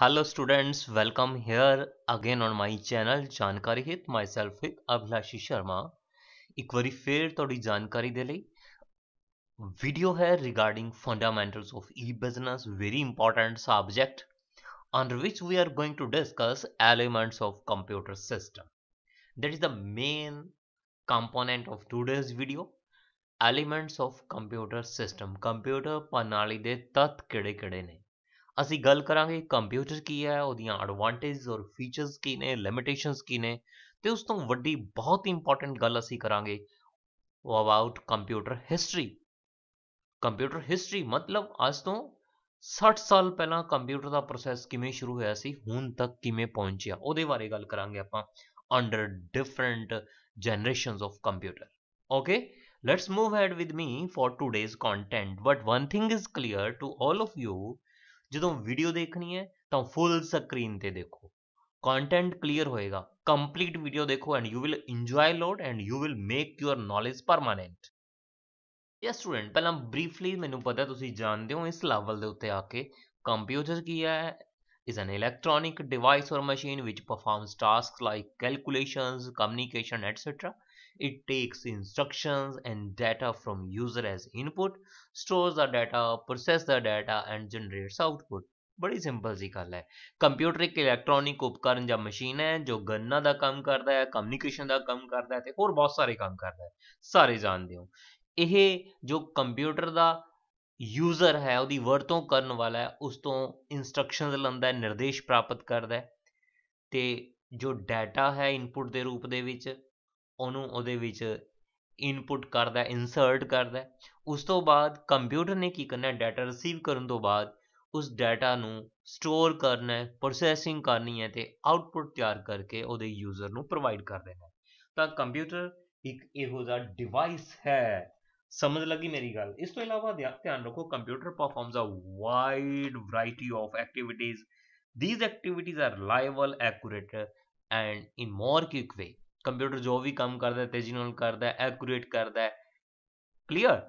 Hello students, welcome here again on my channel ਜਾਣਕਾਰੀ ਹਿਤ myself with ਅਭਿਲਾਸ਼ੀ Sharma ਇੱਕ ਵਾਰੀ ਫੇਰ ਤੁਹਾਡੀ ਜਾਣਕਾਰੀ ਦੇ ਲਈ ਵੀਡੀਓ ਹੈ regarding fundamentals of E business very important subject under which we are going to discuss elements of computer system that is the main component of today's video elements of computer system computer ਪ੍ਰਣਾਲੀ ਦੇ ਤੱਤ ਕਿਹੜੇ-ਕਿਹੜੇ ਨੇ ਅਸੀਂ ਗੱਲ ਕਰਾਂਗੇ computer ਕੀ ਹੈ ਉਹਦੀਆਂ ਐਡਵਾਂਟੇਜਸ ਔਰ ਫੀਚਰਸ ਕੀ ਨੇ ਲਿਮਿਟੇਸ਼ਨਸ ਕੀ ਨੇ ਤੇ ਉਸ ਤੋਂ ਵੱਡੀ ਬਹੁਤ ਹੀ ਇੰਪੋਰਟੈਂਟ ਗੱਲ ਅਸੀਂ ਕਰਾਂਗੇ ਉਹ about computer history computer history ਮਤਲਬ ਅੱਜ ਤੋਂ 60 ਸਾਲ ਪਹਿਲਾਂ ਕੰਪਿਊਟਰ ਦਾ ਪ੍ਰੋਸੈਸ ਕਿਵੇਂ ਸ਼ੁਰੂ ਹੋਇਆ ਸੀ ਹੁਣ ਤੱਕ ਕਿਵੇਂ ਪਹੁੰਚਿਆ ਉਹਦੇ ਬਾਰੇ ਗੱਲ ਕਰਾਂਗੇ ਆਪਾਂ under different generations of computer okay let's move ahead with me for today's content but one thing is clear to all of you ਜਦੋਂ ਵੀਡੀਓ ਦੇਖਣੀ ਹੈ ਤਾਂ ਫੁੱਲ ਸਕਰੀਨ ਤੇ ਦੇਖੋ ਕੰਟੈਂਟ ਕਲੀਅਰ ਹੋਏਗਾ ਕੰਪਲੀਟ ਵੀਡੀਓ ਦੇਖੋ and you will enjoy load and you will make your knowledge permanent ਯਾ student ਪਹਿਲਾਂ ਬਰੀਫਲੀ ਮੈਨੂੰ ਪਤਾ ਤੁਸੀਂ ਜਾਣਦੇ ਹੋ ਇਸ ਲੈਵਲ ਦੇ ਉੱਤੇ ਆ ਕੇ ਕੰਪਿਊਟਰ ਕੀ ਹੈ is an electronic device or machine which performs tasks like calculations communication etcetera It takes instructions and data from user as input, stores the data, processes the data and generates output. ਬੜੀ simple ਜੀ ਗੱਲ ਹੈ computer ਇੱਕ electronic ਉਪਕਰਨ ਜਾਂ machine ਹੈ ਜੋ ਗਣਨਾ ਦਾ ਕੰਮ ਕਰਦਾ ਹੈ ਕਮਿਊਨੀਕੇਸ਼ਨ ਦਾ ਕੰਮ ਕਰਦਾ ਹੈ ਤੇ ਹੋਰ ਬਹੁਤ ਸਾਰੇ ਕੰਮ ਕਰਦਾ ਹੈ ਸਾਰੇ ਜਾਣਦੇ ਹੋ ਇਹ ਜੋ ਕੰਪਿਊਟਰ ਦਾ ਯੂਜ਼ਰ ਹੈ ਉਹਦੀ ਵਰਤੋਂ ਕਰਨ ਵਾਲਾ ਹੈ ਉਸ ਤੋਂ ਇਨਸਟਰਕਸ਼ਨਸ ਲੈਂਦਾ ਹੈ ਨਿਰਦੇਸ਼ ਪ੍ਰਾਪਤ ਕਰਦਾ ਹੈ ਤੇ ਜੋ ਡਾਟਾ ਹੈ ਇਨਪੁਟ ਦੇ ਰੂਪ ਦੇ ਵਿੱਚ ਉਹਨੂੰ ਉਹਦੇ ਵਿੱਚ ਇਨਪੁਟ ਕਰਦਾ ਇਨਸਰਟ ਕਰਦਾ ਉਸ ਤੋਂ ਬਾਅਦ ਕੰਪਿਊਟਰ ਨੇ ਕੀ ਕਰਨਾ ਡਾਟਾ ਰਿਸੀਵ ਕਰਨ ਤੋਂ ਬਾਅਦ ਉਸ ਡਾਟਾ ਨੂੰ ਸਟੋਰ ਕਰਨਾ ਹੈ ਪ੍ਰੋਸੈਸਿੰਗ ਕਰਨੀ ਹੈ ਤੇ ਆਉਟਪੁੱਟ ਤਿਆਰ ਕਰਕੇ ਉਹਦੇ ਯੂਜ਼ਰ ਨੂੰ ਪ੍ਰੋਵਾਈਡ ਕਰ ਦੇਣਾ ਤਾਂ ਕੰਪਿਊਟਰ ਇੱਕ ਇਹੋ ਜਿਹਾ ਡਿਵਾਈਸ ਹੈ ਸਮਝ ਲੱਗੀ ਮੇਰੀ ਗੱਲ ਇਸ ਤੋਂ ਇਲਾਵਾ ਧਿਆਨ ਰੱਖੋ computer performs a wide variety of activities these activities are reliable accurate and in more quick way computer ਜੋ ਵੀ ਕੰਮ ਕਰਦਾ ਤੇਜ਼ੀ ਨਾਲ ਕਰਦਾ ਐਕੂਰੇਟ ਕਰਦਾ clear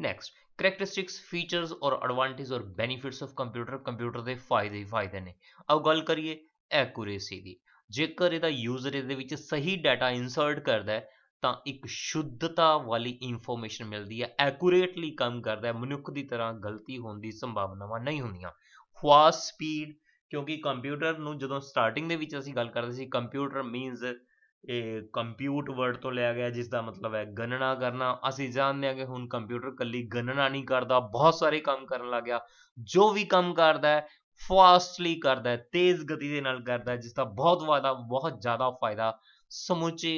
next characteristics features or advantage or benefits of computer computer ਦੇ ਫਾਇਦੇ ਹੀ ਫਾਇਦੇ ਨੇ ਆਓ ਗੱਲ ਕਰੀਏ ਐਕੂਰੇਸੀ ਦੀ ਜੇਕਰ ਇਹਦਾ ਯੂਜ਼ਰ ਇਹਦੇ ਵਿੱਚ ਸਹੀ ਡਾਟਾ ਇਨਸਰਟ ਕਰਦਾ ਹੈ ਤਾਂ ਇੱਕ ਸ਼ੁੱਧਤਾ ਵਾਲੀ ਇਨਫੋਰਮੇਸ਼ਨ ਮਿਲਦੀ ਹੈ ਐਕੂਰੇਟਲੀ ਕੰਮ ਕਰਦਾ ਹੈ ਮਨੁੱਖ ਦੀ ਤਰ੍ਹਾਂ ਗਲਤੀ ਹੋਣ ਦੀ ਸੰਭਾਵਨਾਵਾਂ ਨਹੀਂ ਹੁੰਦੀਆਂ ਫਾਸਟ ਸਪੀਡ ਕਿਉਂਕਿ ਕੰਪਿਊਟਰ ਨੂੰ ਜਦੋਂ ਸਟਾਰਟਿੰਗ ਦੇ ਵਿੱਚ ਅਸੀਂ ਗੱਲ ਕਰਦੇ ਸੀ ਕੰਪਿਊਟਰ ਮੀਨਸ ਇਹ ਕੰਪਿਊਟ ਵਰਡ ਤੋਂ ਲਿਆ ਗਿਆ ਜਿਸ ਦਾ ਮਤਲਬ ਹੈ ਗਣਨਾ ਕਰਨਾ ਅਸੀਂ ਜਾਣਦੇ ਹਾਂ ਕਿ ਹੁਣ ਕੰਪਿਊਟਰ ਕੱਲੀ ਗਣਨਾ ਨਹੀਂ ਕਰਦਾ ਬਹੁਤ ਸਾਰੇ ਕੰਮ ਕਰਨ ਲੱਗ ਗਿਆ ਜੋ ਵੀ ਕੰਮ ਕਰਦਾ ਹੈ ਫਾਸਟਲੀ ਕਰਦਾ ਹੈ ਤੇਜ਼ ਗਤੀ ਦੇ ਨਾਲ ਕਰਦਾ ਹੈ ਜਿਸ ਦਾ ਬਹੁਤ ਵਾਦਾ ਬਹੁਤ ਜ਼ਿਆਦਾ ਫਾਇਦਾ ਸਮੁੱਚੇ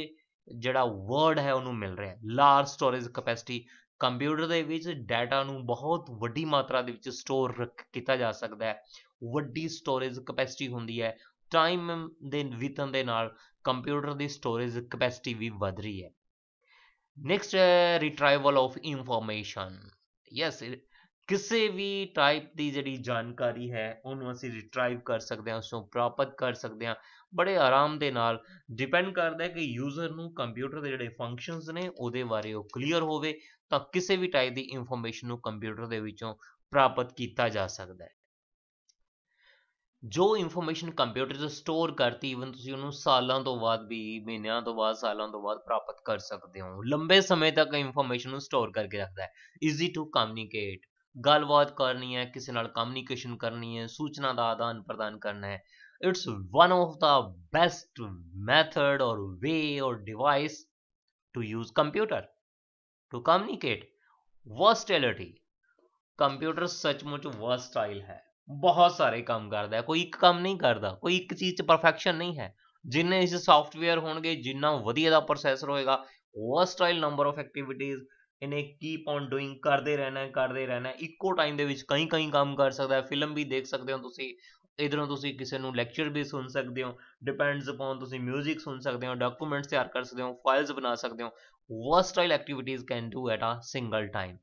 ਜਿਹੜਾ ਵਰਡ ਹੈ ਉਹਨੂੰ ਮਿਲ ਰਿਹਾ ਹੈ ਲਾਰਜ ਸਟੋਰੇਜ ਕਪੈਸਿਟੀ ਕੰਪਿਊਟਰ ਦੇ ਵਿੱਚ ਡਾਟਾ ਨੂੰ ਬਹੁਤ ਵੱਡੀ ਮਾਤਰਾ ਦੇ ਵਿੱਚ ਸਟੋਰ ਕੀਤਾ ਜਾ ਸਕਦਾ ਹੈ ਵੱਡੀ ਸਟੋਰੇਜ ਕਪੈਸਿਟੀ ਹੁੰਦੀ ਹੈ ਟਾਈਮ ਦੇ ਬੀਤਣ ਦੇ ਨਾਲ ਕੰਪਿਊਟਰ ਦੀ ਸਟੋਰੇਜ ਕਪੈਸਿਟੀ ਵੀ ਵਧ ਰਹੀ ਹੈ next retrieval of information yes ਕਿਸੇ ਵੀ ਟਾਈਪ ਦੀ ਜਿਹੜੀ ਜਾਣਕਾਰੀ ਹੈ ਉਹਨੂੰ ਅਸੀਂ ਰਿਟਰਾਈਵ ਕਰ ਸਕਦੇ ਹਾਂ ਉਸ ਨੂੰ ਪ੍ਰਾਪਤ ਕਰ ਸਕਦੇ ਹਾਂ ਬੜੇ ਆਰਾਮ ਦੇ ਨਾਲ ਡਿਪੈਂਡ ਕਰਦਾ ਹੈ ਕਿ ਯੂਜ਼ਰ ਨੂੰ ਕੰਪਿਊਟਰ ਦੇ ਜਿਹੜੇ ਫੰਕਸ਼ਨਸ ਨੇ ਉਹਦੇ ਬਾਰੇ ਉਹ ਕਲੀਅਰ ਹੋਵੇ ਤਾਂ ਕਿਸੇ ਵੀ ਟਾਈਪ ਦੀ ਇਨਫੋਰਮੇਸ਼ਨ ਨੂੰ ਕੰਪਿਊਟਰ ਦੇ ਵਿੱਚੋਂ ਪ੍ਰਾਪਤ ਕੀਤਾ ਜਾ ਸਕਦਾ ਹੈ ਜੋ ਇਨਫੋਰਮੇਸ਼ਨ ਕੰਪਿਊਟਰ 'ਚ ਸਟੋਰ ਕਰਤੀ ਇਵਨ ਤੁਸੀਂ ਉਹਨੂੰ ਸਾਲਾਂ ਤੋਂ ਬਾਅਦ ਵੀ ਮਹੀਨਿਆਂ ਤੋਂ ਬਾਅਦ ਸਾਲਾਂ ਤੋਂ ਬਾਅਦ ਪ੍ਰਾਪਤ ਕਰ ਸਕਦੇ ਹੋ ਲੰਬੇ ਸਮੇਂ ਤੱਕ ਇਨਫੋਰਮੇਸ਼ਨ ਨੂੰ ਸਟੋਰ ਕਰਕੇ ਰੱਖਦਾ ਹੈ ਈਜ਼ੀ ਟੂ ਕਮਿਊਨੀਕੇਟ ਗੱਲਬਾਤ ਕਰਨੀ ਹੈ ਕਿਸੇ ਨਾਲ ਕਮਿਊਨੀਕੇਸ਼ਨ ਕਰਨੀ ਹੈ ਸੂਚਨਾ ਦਾ ਆਦਾਨ ਪ੍ਰਦਾਨ ਕਰਨਾ ਹੈ it's one of the best method or way or device to use computer to communicate versatility computer ਸੱਚਮੁੱਚ ਵਰਸਟਾਈਲ ਹੈ ਬਹੁਤ ਸਾਰੇ ਕੰਮ ਕਰਦਾ ਹੈ ਕੋਈ ਇੱਕ ਕੰਮ ਨਹੀਂ ਕਰਦਾ ਕੋਈ ਇੱਕ ਚੀਜ਼ 'ਚ ਪਰਫੈਕਸ਼ਨ ਨਹੀਂ ਹੈ ਜਿੰਨੇ ਇਸ ਸੌਫਟਵੇਅਰ ਹੋਣਗੇ ਜਿੰਨਾ ਵਧੀਆ ਦਾ ਪ੍ਰੋਸੈਸਰ ਹੋਏਗਾ ਵਰਸਟਾਈਲ ਨੰਬਰ ਆਫ ਐਕਟੀਵਿਟੀਜ਼ ਇਹਨੇ ਕੀਪ ਔਨ ਡੂਇੰਗ ਕਰਦੇ ਰਹਿਣਾ ਕਰਦੇ ਰਹਿਣਾ ਇੱਕੋ ਟਾਈਮ ਦੇ ਵਿੱਚ ਕਈ ਕਈ ਕੰਮ ਕਰ ਸਕਦਾ ਹੈ ਫਿਲਮ ਵੀ ਦੇਖ ਸਕਦੇ ਹੋ ਤੁਸੀਂ ਇਧਰੋਂ ਤੁਸੀਂ ਕਿਸੇ ਨੂੰ ਲੈਕਚਰ ਵੀ ਸੁਣ ਸਕਦੇ ਹੋ ਡਿਪੈਂਡਸ ਅਪਨ ਤੁਸੀਂ 뮤직 ਸੁਣ ਸਕਦੇ ਹੋ ਡਾਕੂਮੈਂਟਸ ਤਿਆਰ ਕਰ ਸਕਦੇ ਹੋ ਫਾਈਲਸ ਬਣਾ ਸਕਦੇ ਹੋ versatile activities can do at a single time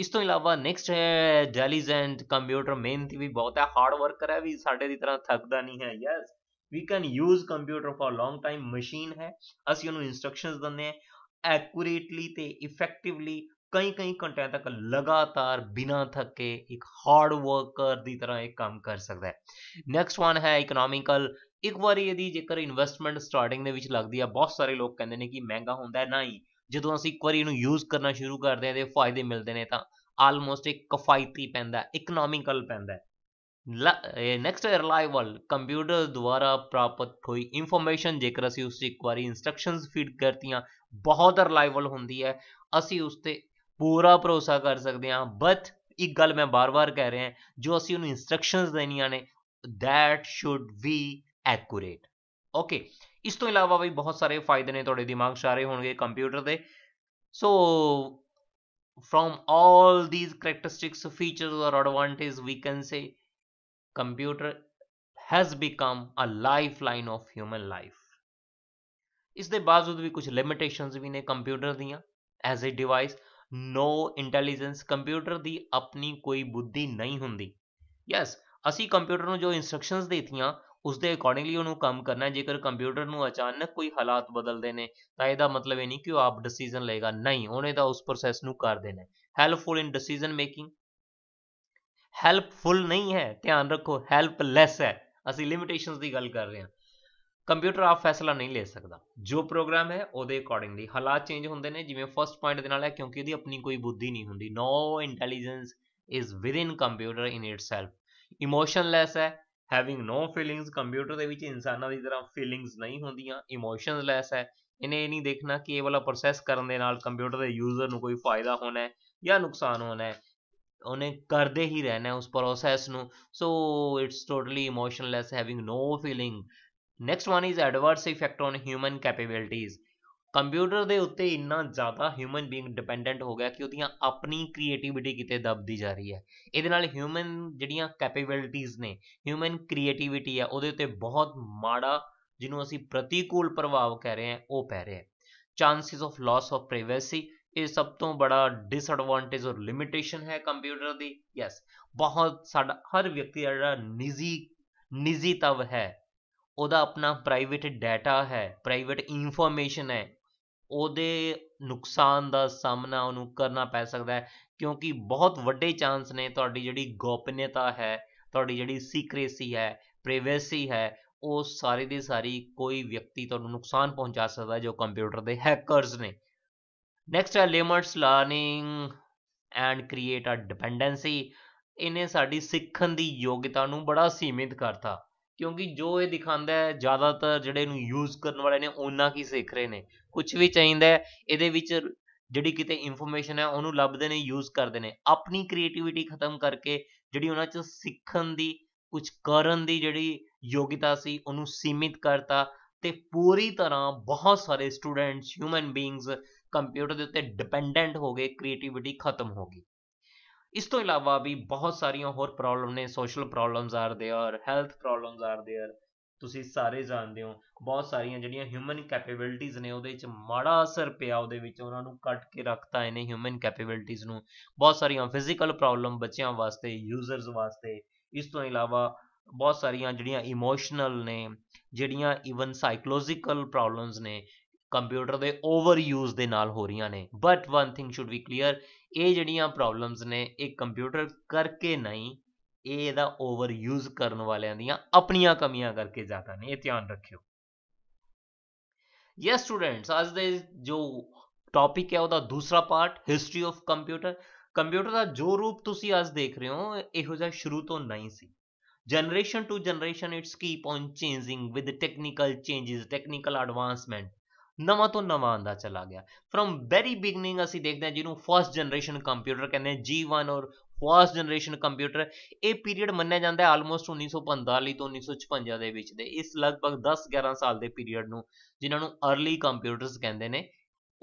ਇਸ ਤੋਂ ਇਲਾਵਾ ਨੈਕਸਟ ਹੈ ਇੰਟੈਲੀਜੈਂਟ ਕੰਪਿਊਟਰ ਤੇ ਵੀ ਬਹੁਤ ਹੈ ਹਾਰਡ ਵਰਕਰ ਹੈ ਵੀ ਸਾਡੇ ਦੀ ਤਰ੍ਹਾਂ ਥੱਕਦਾ ਨਹੀਂ ਹੈ yes we can use computer for long time machine ਹੈ ਅਸੀਂ ਉਹਨੂੰ ਇਨਸਟਰਕਸ਼ਨਸ ਦਿੰਦੇ ਹਾਂ ਐਕੂਰੇਟਲੀ ਤੇ ਇਫੈਕਟਿਵਲੀ ਕਈ ਕਈ ਘੰਟਿਆਂ ਤੱਕ ਲਗਾਤਾਰ ਬਿਨਾਂ ਥੱਕੇ ਇੱਕ ਹਾਰਡ ਵਰਕਰ ਦੀ ਤਰ੍ਹਾਂ ਇਹ ਕੰਮ ਕਰ ਸਕਦਾ ਹੈ ਨੈਕਸਟ ਵਨ ਹੈ ਇਕਨੋਮਿਕਲ ਇੱਕ ਵਾਰੀ ਇਹਦੀ ਜੇਕਰ ਇਨਵੈਸਟਮੈਂਟ ਸਟਾਰਟਿੰਗ ਦੇ ਵਿੱਚ ਲੱਗਦੀ ਆ ਬਹੁਤ ਸਾਰੇ ਲੋਕ ਕਹਿੰਦੇ ਨੇ ਕਿ ਮਹਿੰਗਾ ਹੁੰਦਾ ਹੈ ਨਹੀਂ ਜਦੋਂ ਅਸੀਂ ਇੱਕ ਵਾਰੀ ਇਹਨੂੰ ਯੂਜ਼ ਕਰਨਾ ਸ਼ੁਰੂ ਕਰਦੇ ਹਾਂ ਤੇ ਫਾਇਦੇ ਮਿਲਦੇ ਨੇ ਤਾਂ ਆਲਮੋਸਟ ਇੱਕ ਕਿਫਾਇਤੀ ਪੈਂਦਾ ਇਕਨੋਮਿਕਲ ਪੈਂਦਾ ਨੈਕਸਟ ਰਿਲਾਈਬਲ ਕੰਪਿਊਟਰ ਦੁਆਰਾ ਪ੍ਰਾਪਤ ਹੋਈ ਇਨਫੋਰਮੇਸ਼ਨ ਜੇਕਰ ਅਸੀਂ ਉਸ ਇੱਕ ਵਾਰੀ ਇਨਸਟਰਕਸ਼ਨਸ ਫੀਡ ਕਰਤੀਆਂ ਬਹੁਤ ਰਿਲਾਈਬਲ ਹੁੰਦੀ ਹੈ ਅਸੀਂ ਉਸ ਤੇ ਪੂਰਾ ਭਰੋਸਾ ਕਰ ਸਕਦੇ ਹਾਂ ਬਟ ਇੱਕ ਗੱਲ ਮੈਂ ਬਾਰ-ਬਾਰ ਕਹਿ ਰਿਹਾ ਜੋ ਅਸੀਂ ਉਹਨੂੰ ਇਨਸਟਰਕਸ਼ਨਸ ਦੇਣੀਆਂ ਨੇ that should be accurate okay ਇਸ ਤੋਂ ਇਲਾਵਾ ਵੀ ਬਹੁਤ ਸਾਰੇ ਫਾਇਦੇ ਨੇ ਤੁਹਾਡੇ ਦਿਮਾਗ 'ਚ ਆ ਰਹੇ ਹੋਣਗੇ ਕੰਪਿਊਟਰ ਦੇ so all all these features or advantage we can say computer computer become a lifeline of human life ਇਸ ਦੇ ਬਾਵਜੂਦ ਵੀ ਕੁਝ ਲਿਮਿਟੇਸ਼ਨਸ ਵੀ ਨੇ ਕੰਪਿਊਟਰ ਦੀਆਂ as a device no intelligence computer ਦੀ ਆਪਣੀ ਕੋਈ ਬੁੱਧੀ ਨਹੀਂ ਹੁੰਦੀ ਯੈਸ ਅਸੀਂ ਕੰਪਿਊਟਰ ਨੂੰ ਜੋ ਇਨਸਟਰਕਸ਼ਨਸ ਦਿੱਤੀਆਂ ਉਸ ਦੇ ਅਕੋਰਡਿੰਗਲੀ ਉਹਨੂੰ ਕੰਮ ਕਰਨਾ ਜੇਕਰ ਕੰਪਿਊਟਰ ਨੂੰ ਅਚਾਨਕ ਕੋਈ ਹਾਲਾਤ ਬਦਲਦੇ ਨੇ ਤਾਂ ਇਹਦਾ ਮਤਲਬ ਇਹ ਨਹੀਂ ਕਿ ਉਹ ਆਪ ਡਿਸੀਜਨ ਲਏਗਾ ਨਹੀਂ ਉਹਨੇ ਤਾਂ ਉਸ ਪ੍ਰੋਸੈਸ ਨੂੰ ਕਰ ਦੇਣਾ helpful in decision making helpful ਨਹੀਂ ਹੈ ਧਿਆਨ ਰੱਖੋ ਹੈਲਪਲੈਸ ਹੈ ਅਸੀਂ ਲਿਮਿਟੇਸ਼ਨਸ ਦੀ ਗੱਲ ਕਰ ਰਹੇ ਹਾਂ ਕੰਪਿਊਟਰ ਆਪ ਫੈਸਲਾ ਨਹੀਂ ਲੈ ਸਕਦਾ ਜੋ ਪ੍ਰੋਗਰਾਮ ਹੈ ਉਹਦੇ ਅਕੋਰਡਿੰਗਲੀ ਹਾਲਾਤ ਚੇਂਜ ਹੁੰਦੇ ਨੇ ਜਿਵੇਂ ਫਰਸਟ ਪੁਆਇੰਟ ਦੇ ਨਾਲ ਹੈ ਕਿਉਂਕਿ ਇਹਦੀ ਆਪਣੀ ਕੋਈ ਬੁੱਧੀ ਨਹੀਂ ਹੁੰਦੀ no intelligence is with computer in itself emotionless ਹੈ ਹੈਵਿੰਗ ਨੋ ਫੀਲਿੰਗਸ ਕੰਪਿਊਟਰ ਦੇ ਵਿੱਚ ਇਨਸਾਨਾਂ ਦੀ ਤਰ੍ਹਾਂ ਫੀਲਿੰਗਸ ਨਹੀਂ ਹੁੰਦੀਆਂ ਇਮੋਸ਼ਨਸ ਲੈਸ ਹੈ ਇਹਨੇ ਇਹ ਨਹੀਂ ਦੇਖਣਾ ਕਿ ਇਹ ਵਾਲਾ ਪ੍ਰੋਸੈਸ ਕਰਨ ਦੇ ਨਾਲ ਕੰਪਿਊਟਰ ਦੇ ਯੂਜ਼ਰ ਨੂੰ ਕੋਈ ਫਾਇਦਾ ਹੋਣਾ ਹੈ ਜਾਂ ਨੁਕਸਾਨ ਹੋਣਾ ਹੈ ਉਹਨੇ ਕਰਦੇ ਹੀ ਰਹਿਣਾ ਹੈ ਉਸ ਪ੍ਰੋਸੈਸ ਨੂੰ so it's totally emotionless having no feeling next one is adverse effect on human capabilities computer ਦੇ ਉੱਤੇ ਇੰਨਾ ਜ਼ਿਆਦਾ ਹਿਊਮਨ ਬੀਇੰਗ ਡਿਪੈਂਡੈਂਟ ਹੋ ਗਿਆ ਕਿ ਉਹਦੀਆਂ ਆਪਣੀ ਕ੍ਰੀਏਟੀਵਿਟੀ ਕਿਤੇ ਦੱਬਦੀ ਜਾ ਰਹੀ ਹੈ ਇਹਦੇ ਨਾਲ ਹਿਊਮਨ ਜਿਹੜੀਆਂ ਕੈਪੇਬਿਲਿਟੀਆਂ ਨੇ ਹਿਊਮਨ ਕ੍ਰੀਏਟੀਵਿਟੀ ਆ ਉਹਦੇ ਉੱਤੇ ਬਹੁਤ ਮਾੜਾ ਜਿਹਨੂੰ ਅਸੀਂ ਪ੍ਰਤੀਕੂਲ ਪ੍ਰਭਾਵ ਕਹਿ ਰਹੇ ਹਾਂ ਉਹ ਪੈ ਰਿਹਾ ਹੈ chances of loss of privacy ਇਹ ਸਭ ਤੋਂ ਬੜਾ ਡਿਸਐਡਵਾਂਟੇਜ ਔਰ ਲਿਮਿਟੇਸ਼ਨ ਹੈ ਕੰਪਿਊਟਰ ਦੀ ਯੈਸ ਬਹੁਤ ਸਾਡਾ ਹਰ ਵਿਅਕਤੀ ਦਾ ਜਿਹੜਾ ਨਿੱਜੀ ਨਿੱਜੀ ਤਵ ਹੈ ਉਹਦਾ ਆਪਣਾ ਪ੍ਰਾਈਵੇਟ ਡਾਟਾ ਹੈ ਪ੍ਰਾਈਵੇਟ ਇਨਫੋਰਮੇਸ਼ਨ ਹੈ ਉਹਦੇ ਨੁਕਸਾਨ ਦਾ ਸਾਹਮਣਾ ਉਹਨੂੰ ਕਰਨਾ ਪੈ ਸਕਦਾ ਹੈ ਕਿਉਂਕਿ ਬਹੁਤ ਵੱਡੇ ਚਾਂਸ ਨੇ ਤੁਹਾਡੀ ਜਿਹੜੀ ਗੋਪਨੀਯਤਾ ਹੈ ਤੁਹਾਡੀ ਜਿਹੜੀ ਸੀਕ੍ਰੇਸੀ ਹੈ ਪ੍ਰਾਈਵੇਸੀ ਹੈ ਉਹ ਸਾਰੇ ਦੀ ਸਾਰੀ ਕੋਈ ਵਿਅਕਤੀ ਤੁਹਾਨੂੰ ਨੁਕਸਾਨ ਪਹੁੰਚਾ ਸਕਦਾ ਜੋ ਕੰਪਿਊਟਰ ਦੇ ਹੈਕਰਸ ਨੇ ਨੈਕਸਟ ਹੈ limits learning and create a dependency ਇਹਨੇ ਸਾਡੀ ਸਿੱਖਣ ਦੀ ਯੋਗਤਾ ਨੂੰ ਬੜਾ ਸੀਮਿਤ ਕਰਤਾ ਕਿਉਂਕਿ ਜੋ ਇਹ ਦਿਖਾਉਂਦਾ ਹੈ ਜ਼ਿਆਦਾਤਰ ਜਿਹੜੇ ਇਹਨੂੰ ਯੂਜ਼ ਕਰਨ ਵਾਲੇ ਨੇ ਉਹਨਾਂ ਕੀ ਸਿੱਖ ਰਹੇ ਨੇ ਕੁਝ ਵੀ ਚਾਹੀਦਾ ਇਹਦੇ ਵਿੱਚ ਜਿਹੜੀ ਕਿਤੇ ਇਨਫੋਰਮੇਸ਼ਨ ਹੈ ਉਹਨੂੰ ਲੱਭਦੇ ਨੇ ਯੂਜ਼ ਕਰਦੇ ਨੇ ਆਪਣੀ ਕ੍ਰੀਏਟੀਵਿਟੀ ਖਤਮ ਕਰਕੇ ਜਿਹੜੀ ਉਹਨਾਂ ਚ ਸਿੱਖਣ ਦੀ ਕੁਝ ਕਰਨ ਦੀ ਜਿਹੜੀ ਯੋਗਤਾ ਸੀ ਉਹਨੂੰ ਸੀਮਿਤ ਕਰਤਾ ਤੇ ਪੂਰੀ ਤਰ੍ਹਾਂ ਬਹੁਤ ਸਾਰੇ ਸਟੂਡੈਂਟਸ ਹਿਊਮਨ ਬੀਇੰਗਸ ਕੰਪਿਊਟਰ ਦੇ ਉੱਤੇ ਡਿਪੈਂਡੈਂਟ ਹੋ ਗਏ ਕ੍ਰੀਏਟੀਵਿਟੀ ਖਤਮ ਹੋ ਗਈ ਇਸ ਤੋਂ ਇਲਾਵਾ ਵੀ ਬਹੁਤ ਸਾਰੀਆਂ ਹੋਰ ਪ੍ਰੋਬਲਮ ਨੇ social problems are there health problems are there ਤੁਸੀਂ ਸਾਰੇ ਜਾਣਦੇ ਹੋ ਬਹੁਤ ਸਾਰੀਆਂ ਜਿਹੜੀਆਂ ਹਿਊਮਨ ਕੈਪੇਬਿਲਿਟੀਜ਼ ਨੇ ਉਹਦੇ ਵਿੱਚ ਮਾੜਾ ਅਸਰ ਪਿਆ ਉਹਦੇ ਵਿੱਚ ਉਹਨਾਂ ਨੂੰ ਕੱਟ ਕੇ ਰੱਖਤਾ ਇਹਨੇ ਹਿਊਮਨ ਕੈਪੇਬਿਲਿਟੀਜ਼ ਨੂੰ ਬਹੁਤ ਸਾਰੀਆਂ ਫਿਜ਼ੀਕਲ ਪ੍ਰੋਬਲਮ ਬੱਚਿਆਂ ਵਾਸਤੇ ਯੂਜ਼ਰਸ ਵਾਸਤੇ ਇਸ ਤੋਂ ਇਲਾਵਾ ਬਹੁਤ ਸਾਰੀਆਂ ਜਿਹੜੀਆਂ ਇਮੋਸ਼ਨਲ ਨੇ ਜਿਹੜੀਆਂ ਈਵਨ ਸਾਈਕੋਲੋਜੀਕਲ ਪ੍ਰੋਬਲਮਸ ਨੇ ਕੰਪਿਊਟਰ ਦੇ ਓਵਰ ਯੂਜ਼ ਦੇ ਨਾਲ ਹੋ ਰਹੀਆਂ ਨੇ but one thing should be clear ਇਹ ਜਿਹੜੀਆਂ ਪ੍ਰੋਬਲਮਸ ਨੇ ਇਹ ਕੰਪਿਊਟਰ ਕਰਕੇ ਨਹੀਂ ਇਹ ਇਹਦਾ ਓਵਰ ਯੂਜ਼ ਕਰਨ ਵਾਲਿਆਂ ਦੀਆਂ ਆਪਣੀਆਂ ਕਮੀਆਂ ਕਰਕੇ ਜ਼ਿਆਦਾ ਨੇ ਇਹ ਧਿਆਨ ਰੱਖਿਓ ਯੈਸ ਸਟੂਡੈਂਟਸ ਅੱਜ ਦੇ ਜੋ ਟੌਪਿਕ ਹੈ ਉਹਦਾ ਦੂਸਰਾ part history of computer computer ਦਾ ਜੋ ਰੂਪ ਤੁਸੀਂ ਅੱਜ ਦੇਖ ਰਹੇ ਹੋ ਇਹੋ ਜਿਹਾ ਸ਼ੁਰੂ ਤੋਂ ਨਹੀਂ ਸੀ generation to generation it's keep on changing with technical changes technical advancement ਨਵਾਂ ਤੋਂ ਨਵਾਂ ਆਂਦਾ ਚਲਾ ਗਿਆ ਫਰਮ ਵੈਰੀ ਬਿਗਨਿੰਗ ਅਸੀਂ ਦੇਖਦੇ ਹਾਂ ਜਿਹਨੂੰ ਫਰਸਟ ਜਨਰੇਸ਼ਨ ਕੰਪਿਊਟਰ ਕਹਿੰਦੇ G1 ਔਰ ਫਰਸਟ ਜਨਰੇਸ਼ਨ ਕੰਪਿਊਟਰ ਇਹ ਪੀਰੀਅਡ ਮੰਨਿਆ ਜਾਂਦਾ ਹੈ ਆਲਮੋਸਟ 1945 ਤੋਂ 1956 ਦੇ ਵਿੱਚ ਦੇ ਇਸ ਲਗਭਗ 10-11 ਸਾਲ ਦੇ ਪੀਰੀਅਡ ਨੂੰ ਜਿਨ੍ਹਾਂ ਨੂੰ अर्ਲੀ ਕੰਪਿਊਟਰਸ ਕਹਿੰਦੇ ਨੇ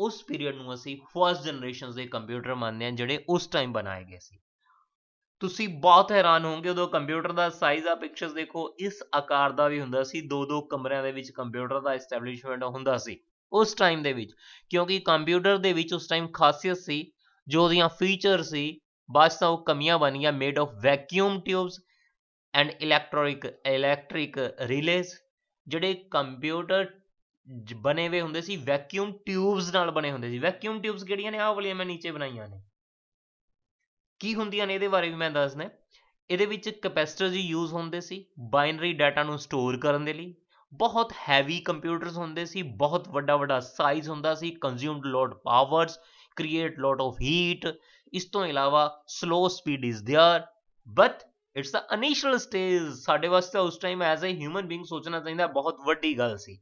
ਉਸ ਪੀਰੀਅਡ ਨੂੰ ਅਸੀਂ ਫਰਸਟ ਜਨਰੇਸ਼ਨ ਦੇ ਕੰਪਿਊਟਰ ਮੰਨਦੇ ਹਾਂ ਜਿਹੜੇ ਉਸ ਟਾਈਮ ਬਣਾਏ ਗਏ ਸੀ ਤੁਸੀਂ ਬਹੁਤ ਹੈਰਾਨ ਹੋਵੋਗੇ ਉਹਦਾ ਕੰਪਿਊਟਰ ਦਾ ਸਾਈਜ਼ ਆ ਪਿਕਚਰਸ ਦੇਖੋ ਇਸ ਆਕਾਰ ਦਾ ਵੀ ਹੁੰਦਾ ਸੀ ਦੋ ਦੋ ਕਮਰਿਆਂ ਦੇ ਵਿੱਚ ਕੰਪਿਊਟਰ ਦਾ ਐਸਟੈਬਲਿਸ਼ਮੈਂਟ ਹੁੰਦਾ ਸੀ ਉਸ ਟਾਈਮ ਦੇ ਵਿੱਚ ਕਿਉਂਕਿ ਕੰਪਿਊਟਰ ਦੇ ਵਿੱਚ ਉਸ ਟਾਈਮ ਖਾਸੀਅਤ ਸੀ ਜੋ ਉਹਦੀਆਂ ਫੀਚਰ ਸੀ ਬਾਅਦ ਤਾਂ ਉਹ ਕਮੀਆਂ ਬਣ ਗਿਆ made of vacuum tubes and electronic electric relays ਜਿਹੜੇ ਕੰਪਿਊਟਰ ਬਣੇ ਹੋਏ ਹੁੰਦੇ ਸੀ ਵੈਕਿਊਮ ਟਿਊਬਸ ਨਾਲ ਬਣੇ ਹੁੰਦੇ ਸੀ ਵੈਕਿਊਮ ਟਿਊਬਸ ਕਿਹੜੀਆਂ ਨੇ ਆਹ ਵਾਲੀਆਂ ਮੈਂ ਨੀਚੇ ਬਣਾਈਆਂ ਨੇ ਕੀ ਹੁੰਦੀਆਂ ਨੇ ਇਹਦੇ ਬਾਰੇ ਵੀ ਮੈਂ ਦੱਸਦਾ ਇਹਦੇ ਵਿੱਚ ਕੈਪੈਸਿਟਰ ਜੀ ਯੂਜ਼ ਹੁੰਦੇ ਸੀ ਬਾਈਨਰੀ ਡਾਟਾ ਨੂੰ ਸਟੋਰ ਕਰਨ ਦੇ ਲਈ ਬਹੁਤ ਹੈਵੀ ਕੰਪਿਊਟਰਸ ਹੁੰਦੇ ਸੀ ਬਹੁਤ ਵੱਡਾ ਵੱਡਾ ਸਾਈਜ਼ ਹੁੰਦਾ ਸੀ consumed lot powers create lot of heat ਇਸ ਤੋਂ ਇਲਾਵਾ slow speed is there but it's a initial stage ਸਾਡੇ ਵਾਸਤੇ ਉਸ time as a human being ਸੋਚਣਾ ਚਾਹੀਦਾ ਬਹੁਤ ਵੱਡੀ ਗੱਲ ਸੀ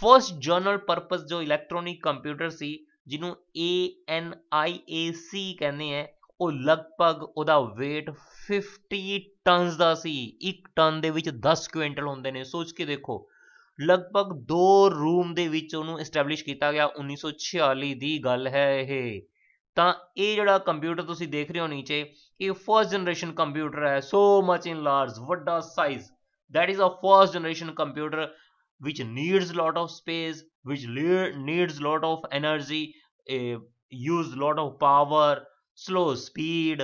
ਫਰਸਟ ਜਨਰਲ ਪਰਪਸ ਜੋ ਇਲੈਕਟ੍ਰੋਨਿਕ ਕੰਪਿਊਟਰ ਸੀ ਜਿਹਨੂੰ ANIAC ਕਹਿੰਦੇ ਆ ਉਹ ਲਗਭਗ ਉਹਦਾ weight 50 ਟਨਸ ਦਾ ਸੀ ਇੱਕ ਟਨ ਦੇ ਵਿੱਚ 10 ਕੁਇੰਟਲ ਹੁੰਦੇ ਨੇ ਸੋਚ ਕੇ ਦੇਖੋ ਲਗਭਗ ਦੋ ਰੂਮ ਦੇ ਵਿੱਚ ਉਹਨੂੰ ਐਸਟੈਬਲਿਸ਼ ਕੀਤਾ ਗਿਆ 1946 ਦੀ ਗੱਲ ਹੈ ਇਹ ਤਾਂ ਇਹ ਜਿਹੜਾ ਕੰਪਿਊਟਰ ਤੁਸੀਂ ਦੇਖ ਰਹੇ ਹੋ ਨੀਚੇ ਇਹ ਫਰਸਟ ਜਨਰੇਸ਼ਨ ਕੰਪਿਊਟਰ ਹੈ ਸੋ ਮਚ ਇਨ ਲਾਰਜ ਵੱਡਾ size that is a first generation computer which needs lot of space which needs lot of energy uh, use lot of power slow speed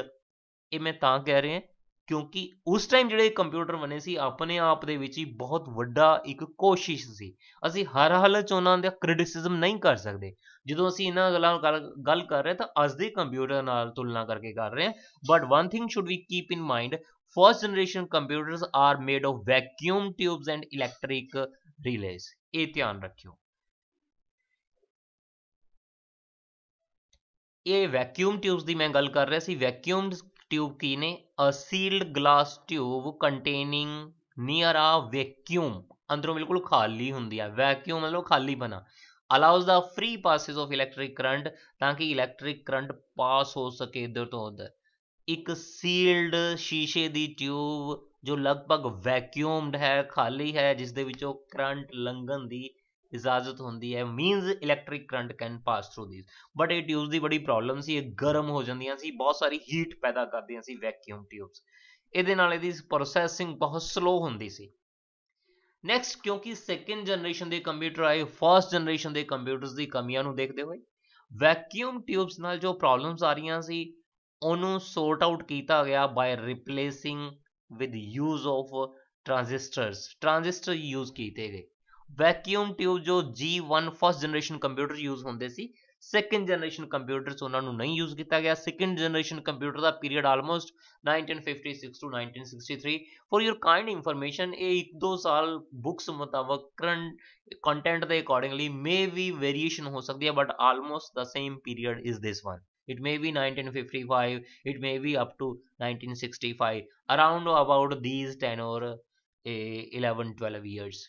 ਇਹ ਮੈਂ ਤਾਂ ਕਹਿ ਰਿਹਾ ਕਿਉਂਕਿ ਉਸ time ਜਿਹੜੇ ਕੰਪਿਊਟਰ ਬਣੇ ਸੀ ਆਪਣੇ ਆਪ ਦੇ ਵਿੱਚ ਹੀ ਬਹੁਤ ਵੱਡਾ ਇੱਕ ਕੋਸ਼ਿਸ਼ ਸੀ ਅਸੀਂ ਹਰ ਹਾਲਤ 'ਚ ਉਹਨਾਂ ਦਾ ਕ੍ਰਿਟਿਸਿਜ਼ਮ ਨਹੀਂ ਕਰ ਸਕਦੇ ਜਦੋਂ ਅਸੀਂ ਇਹਨਾਂ ਗੱਲਾਂ ਗੱਲ ਕਰ ਰਹੇ ਤਾਂ ਅੱਜ ਦੇ ਕੰਪਿਊਟਰ ਨਾਲ ਤੁਲਨਾ ਕਰਕੇ ਕਰ ਰਹੇ ਹਾਂ but one thing should we keep in mind first generation computers are made of vacuum tubes and electric relays ਇਹ ਧਿਆਨ ਰੱਖਿਓ ਇਹ ਵੈਕਿਊਮ ਟਿਊਬਸ ਦੀ ਮੈਂ ਗੱਲ ਕਰ ਰਿਹਾ ਸੀ ਵੈਕਿਊਮ ਟਿਊਬ ਕੀ ਨੇ a sealed glass tube containing near a vacuum ਅੰਦਰੋਂ ਬਿਲਕੁਲ ਖਾਲੀ ਹੁੰਦੀ ਆ ਵੈਕਿਊਮ ਮਤਲਬ ਖਾਲੀ ਬਣਾ allows the free passage of electric current ਤਾਂ ਕਿ ਇਲੈਕਟ੍ਰਿਕ ਕਰੰਟ ਪਾਸ ਹੋ ਸਕੇ ਇਧਰ ਤੋਂ ਉਧਰ ਇੱਕ ਸੀਲਡ ਸ਼ੀਸ਼ੇ ਦੀ ਟਿਊਬ ਜੋ ਲਗਭਗ ਵੈਕਿਊਮਡ ਹੈ ਖਾਲੀ ਹੈ ਜਿਸ ਦੇ ਵਿੱਚੋਂ ਕਰੰਟ ਲੰਘਣ ਦੀ ਇਜਾਜ਼ਤ ਹੁੰਦੀ ਹੈ means electric current can pass through these but it use ਦੀ ਬੜੀ ਪ੍ਰੋਬਲਮ ਸੀ ਇਹ ਗਰਮ ਹੋ ਜਾਂਦੀਆਂ ਸੀ ਬਹੁਤ ਸਾਰੀ ਹੀਟ ਪੈਦਾ ਕਰਦੀਆਂ ਸੀ ਵੈਕਿਊਮ ਟਿਊਬਸ ਇਹਦੇ ਨਾਲ ਇਹਦੀ ਪ੍ਰੋਸੈਸਿੰਗ ਬਹੁਤ ਸਲੋ ਹੁੰਦੀ ਸੀ ਨੈਕਸਟ ਕਿਉਂਕਿ ਸੈਕੰਡ ਜਨਰੇਸ਼ਨ ਦੇ ਕੰਪਿਊਟਰ ਆਏ ਫਰਸਟ ਜਨਰੇਸ਼ਨ ਦੇ ਕੰਪਿਊਟਰਸ ਦੀ ਕਮੀਆਂ ਨੂੰ ਦੇਖਦੇ ਹੋਏ ਵੈਕਿਊਮ ਟਿਊਬਸ ਨਾਲ ਜੋ ਪ੍ਰੋਬਲਮਸ ਆ ਰਹੀਆਂ ਸੀ ਉਹਨੂੰ ਸੋਰਟ ਆਊਟ ਕੀਤਾ ਗਿਆ by replacing with use of transistors transistor use ਕੀਤੇ ਗਏ ਵੈਕਿਊਮ ਟਿਊਬ ਜੋ G1 first generation computer use ਹੁੰਦੇ ਸੀ ਸੈਕੰਡ ਜਨਰੇਸ਼ਨ ਕੰਪਿਊਟਰਸ ਉਹਨਾਂ ਨੂੰ ਨਹੀਂ ਯੂਜ਼ ਕੀਤਾ ਗਿਆ ਸੈਕੰਡ ਜਨਰੇਸ਼ਨ ਕੰਪਿਊਟਰ ਦਾ ਪੀਰੀਅਡ ਆਲਮੋਸਟ 1956 ਤੋਂ 1963 ਫॉर योर ਕਾਈਂਡ ਇਨਫੋਰਮੇਸ਼ਨ ਇਹ 1-2 ਸਾਲ ਬੁੱਕਸ ਮੁਤਾਬਕ ਕਰੰਟ ਕੰਟੈਂਟ ਦੇ ਅਕੋਰਡਿੰਗਲੀ ਮੇ ਵੀ ਵੇਰੀਏਸ਼ਨ ਹੋ ਸਕਦੀ ਹੈ but almost the same period is this one it may be 1955 it may be up to 1965 around about these 10 or uh, 11 12 years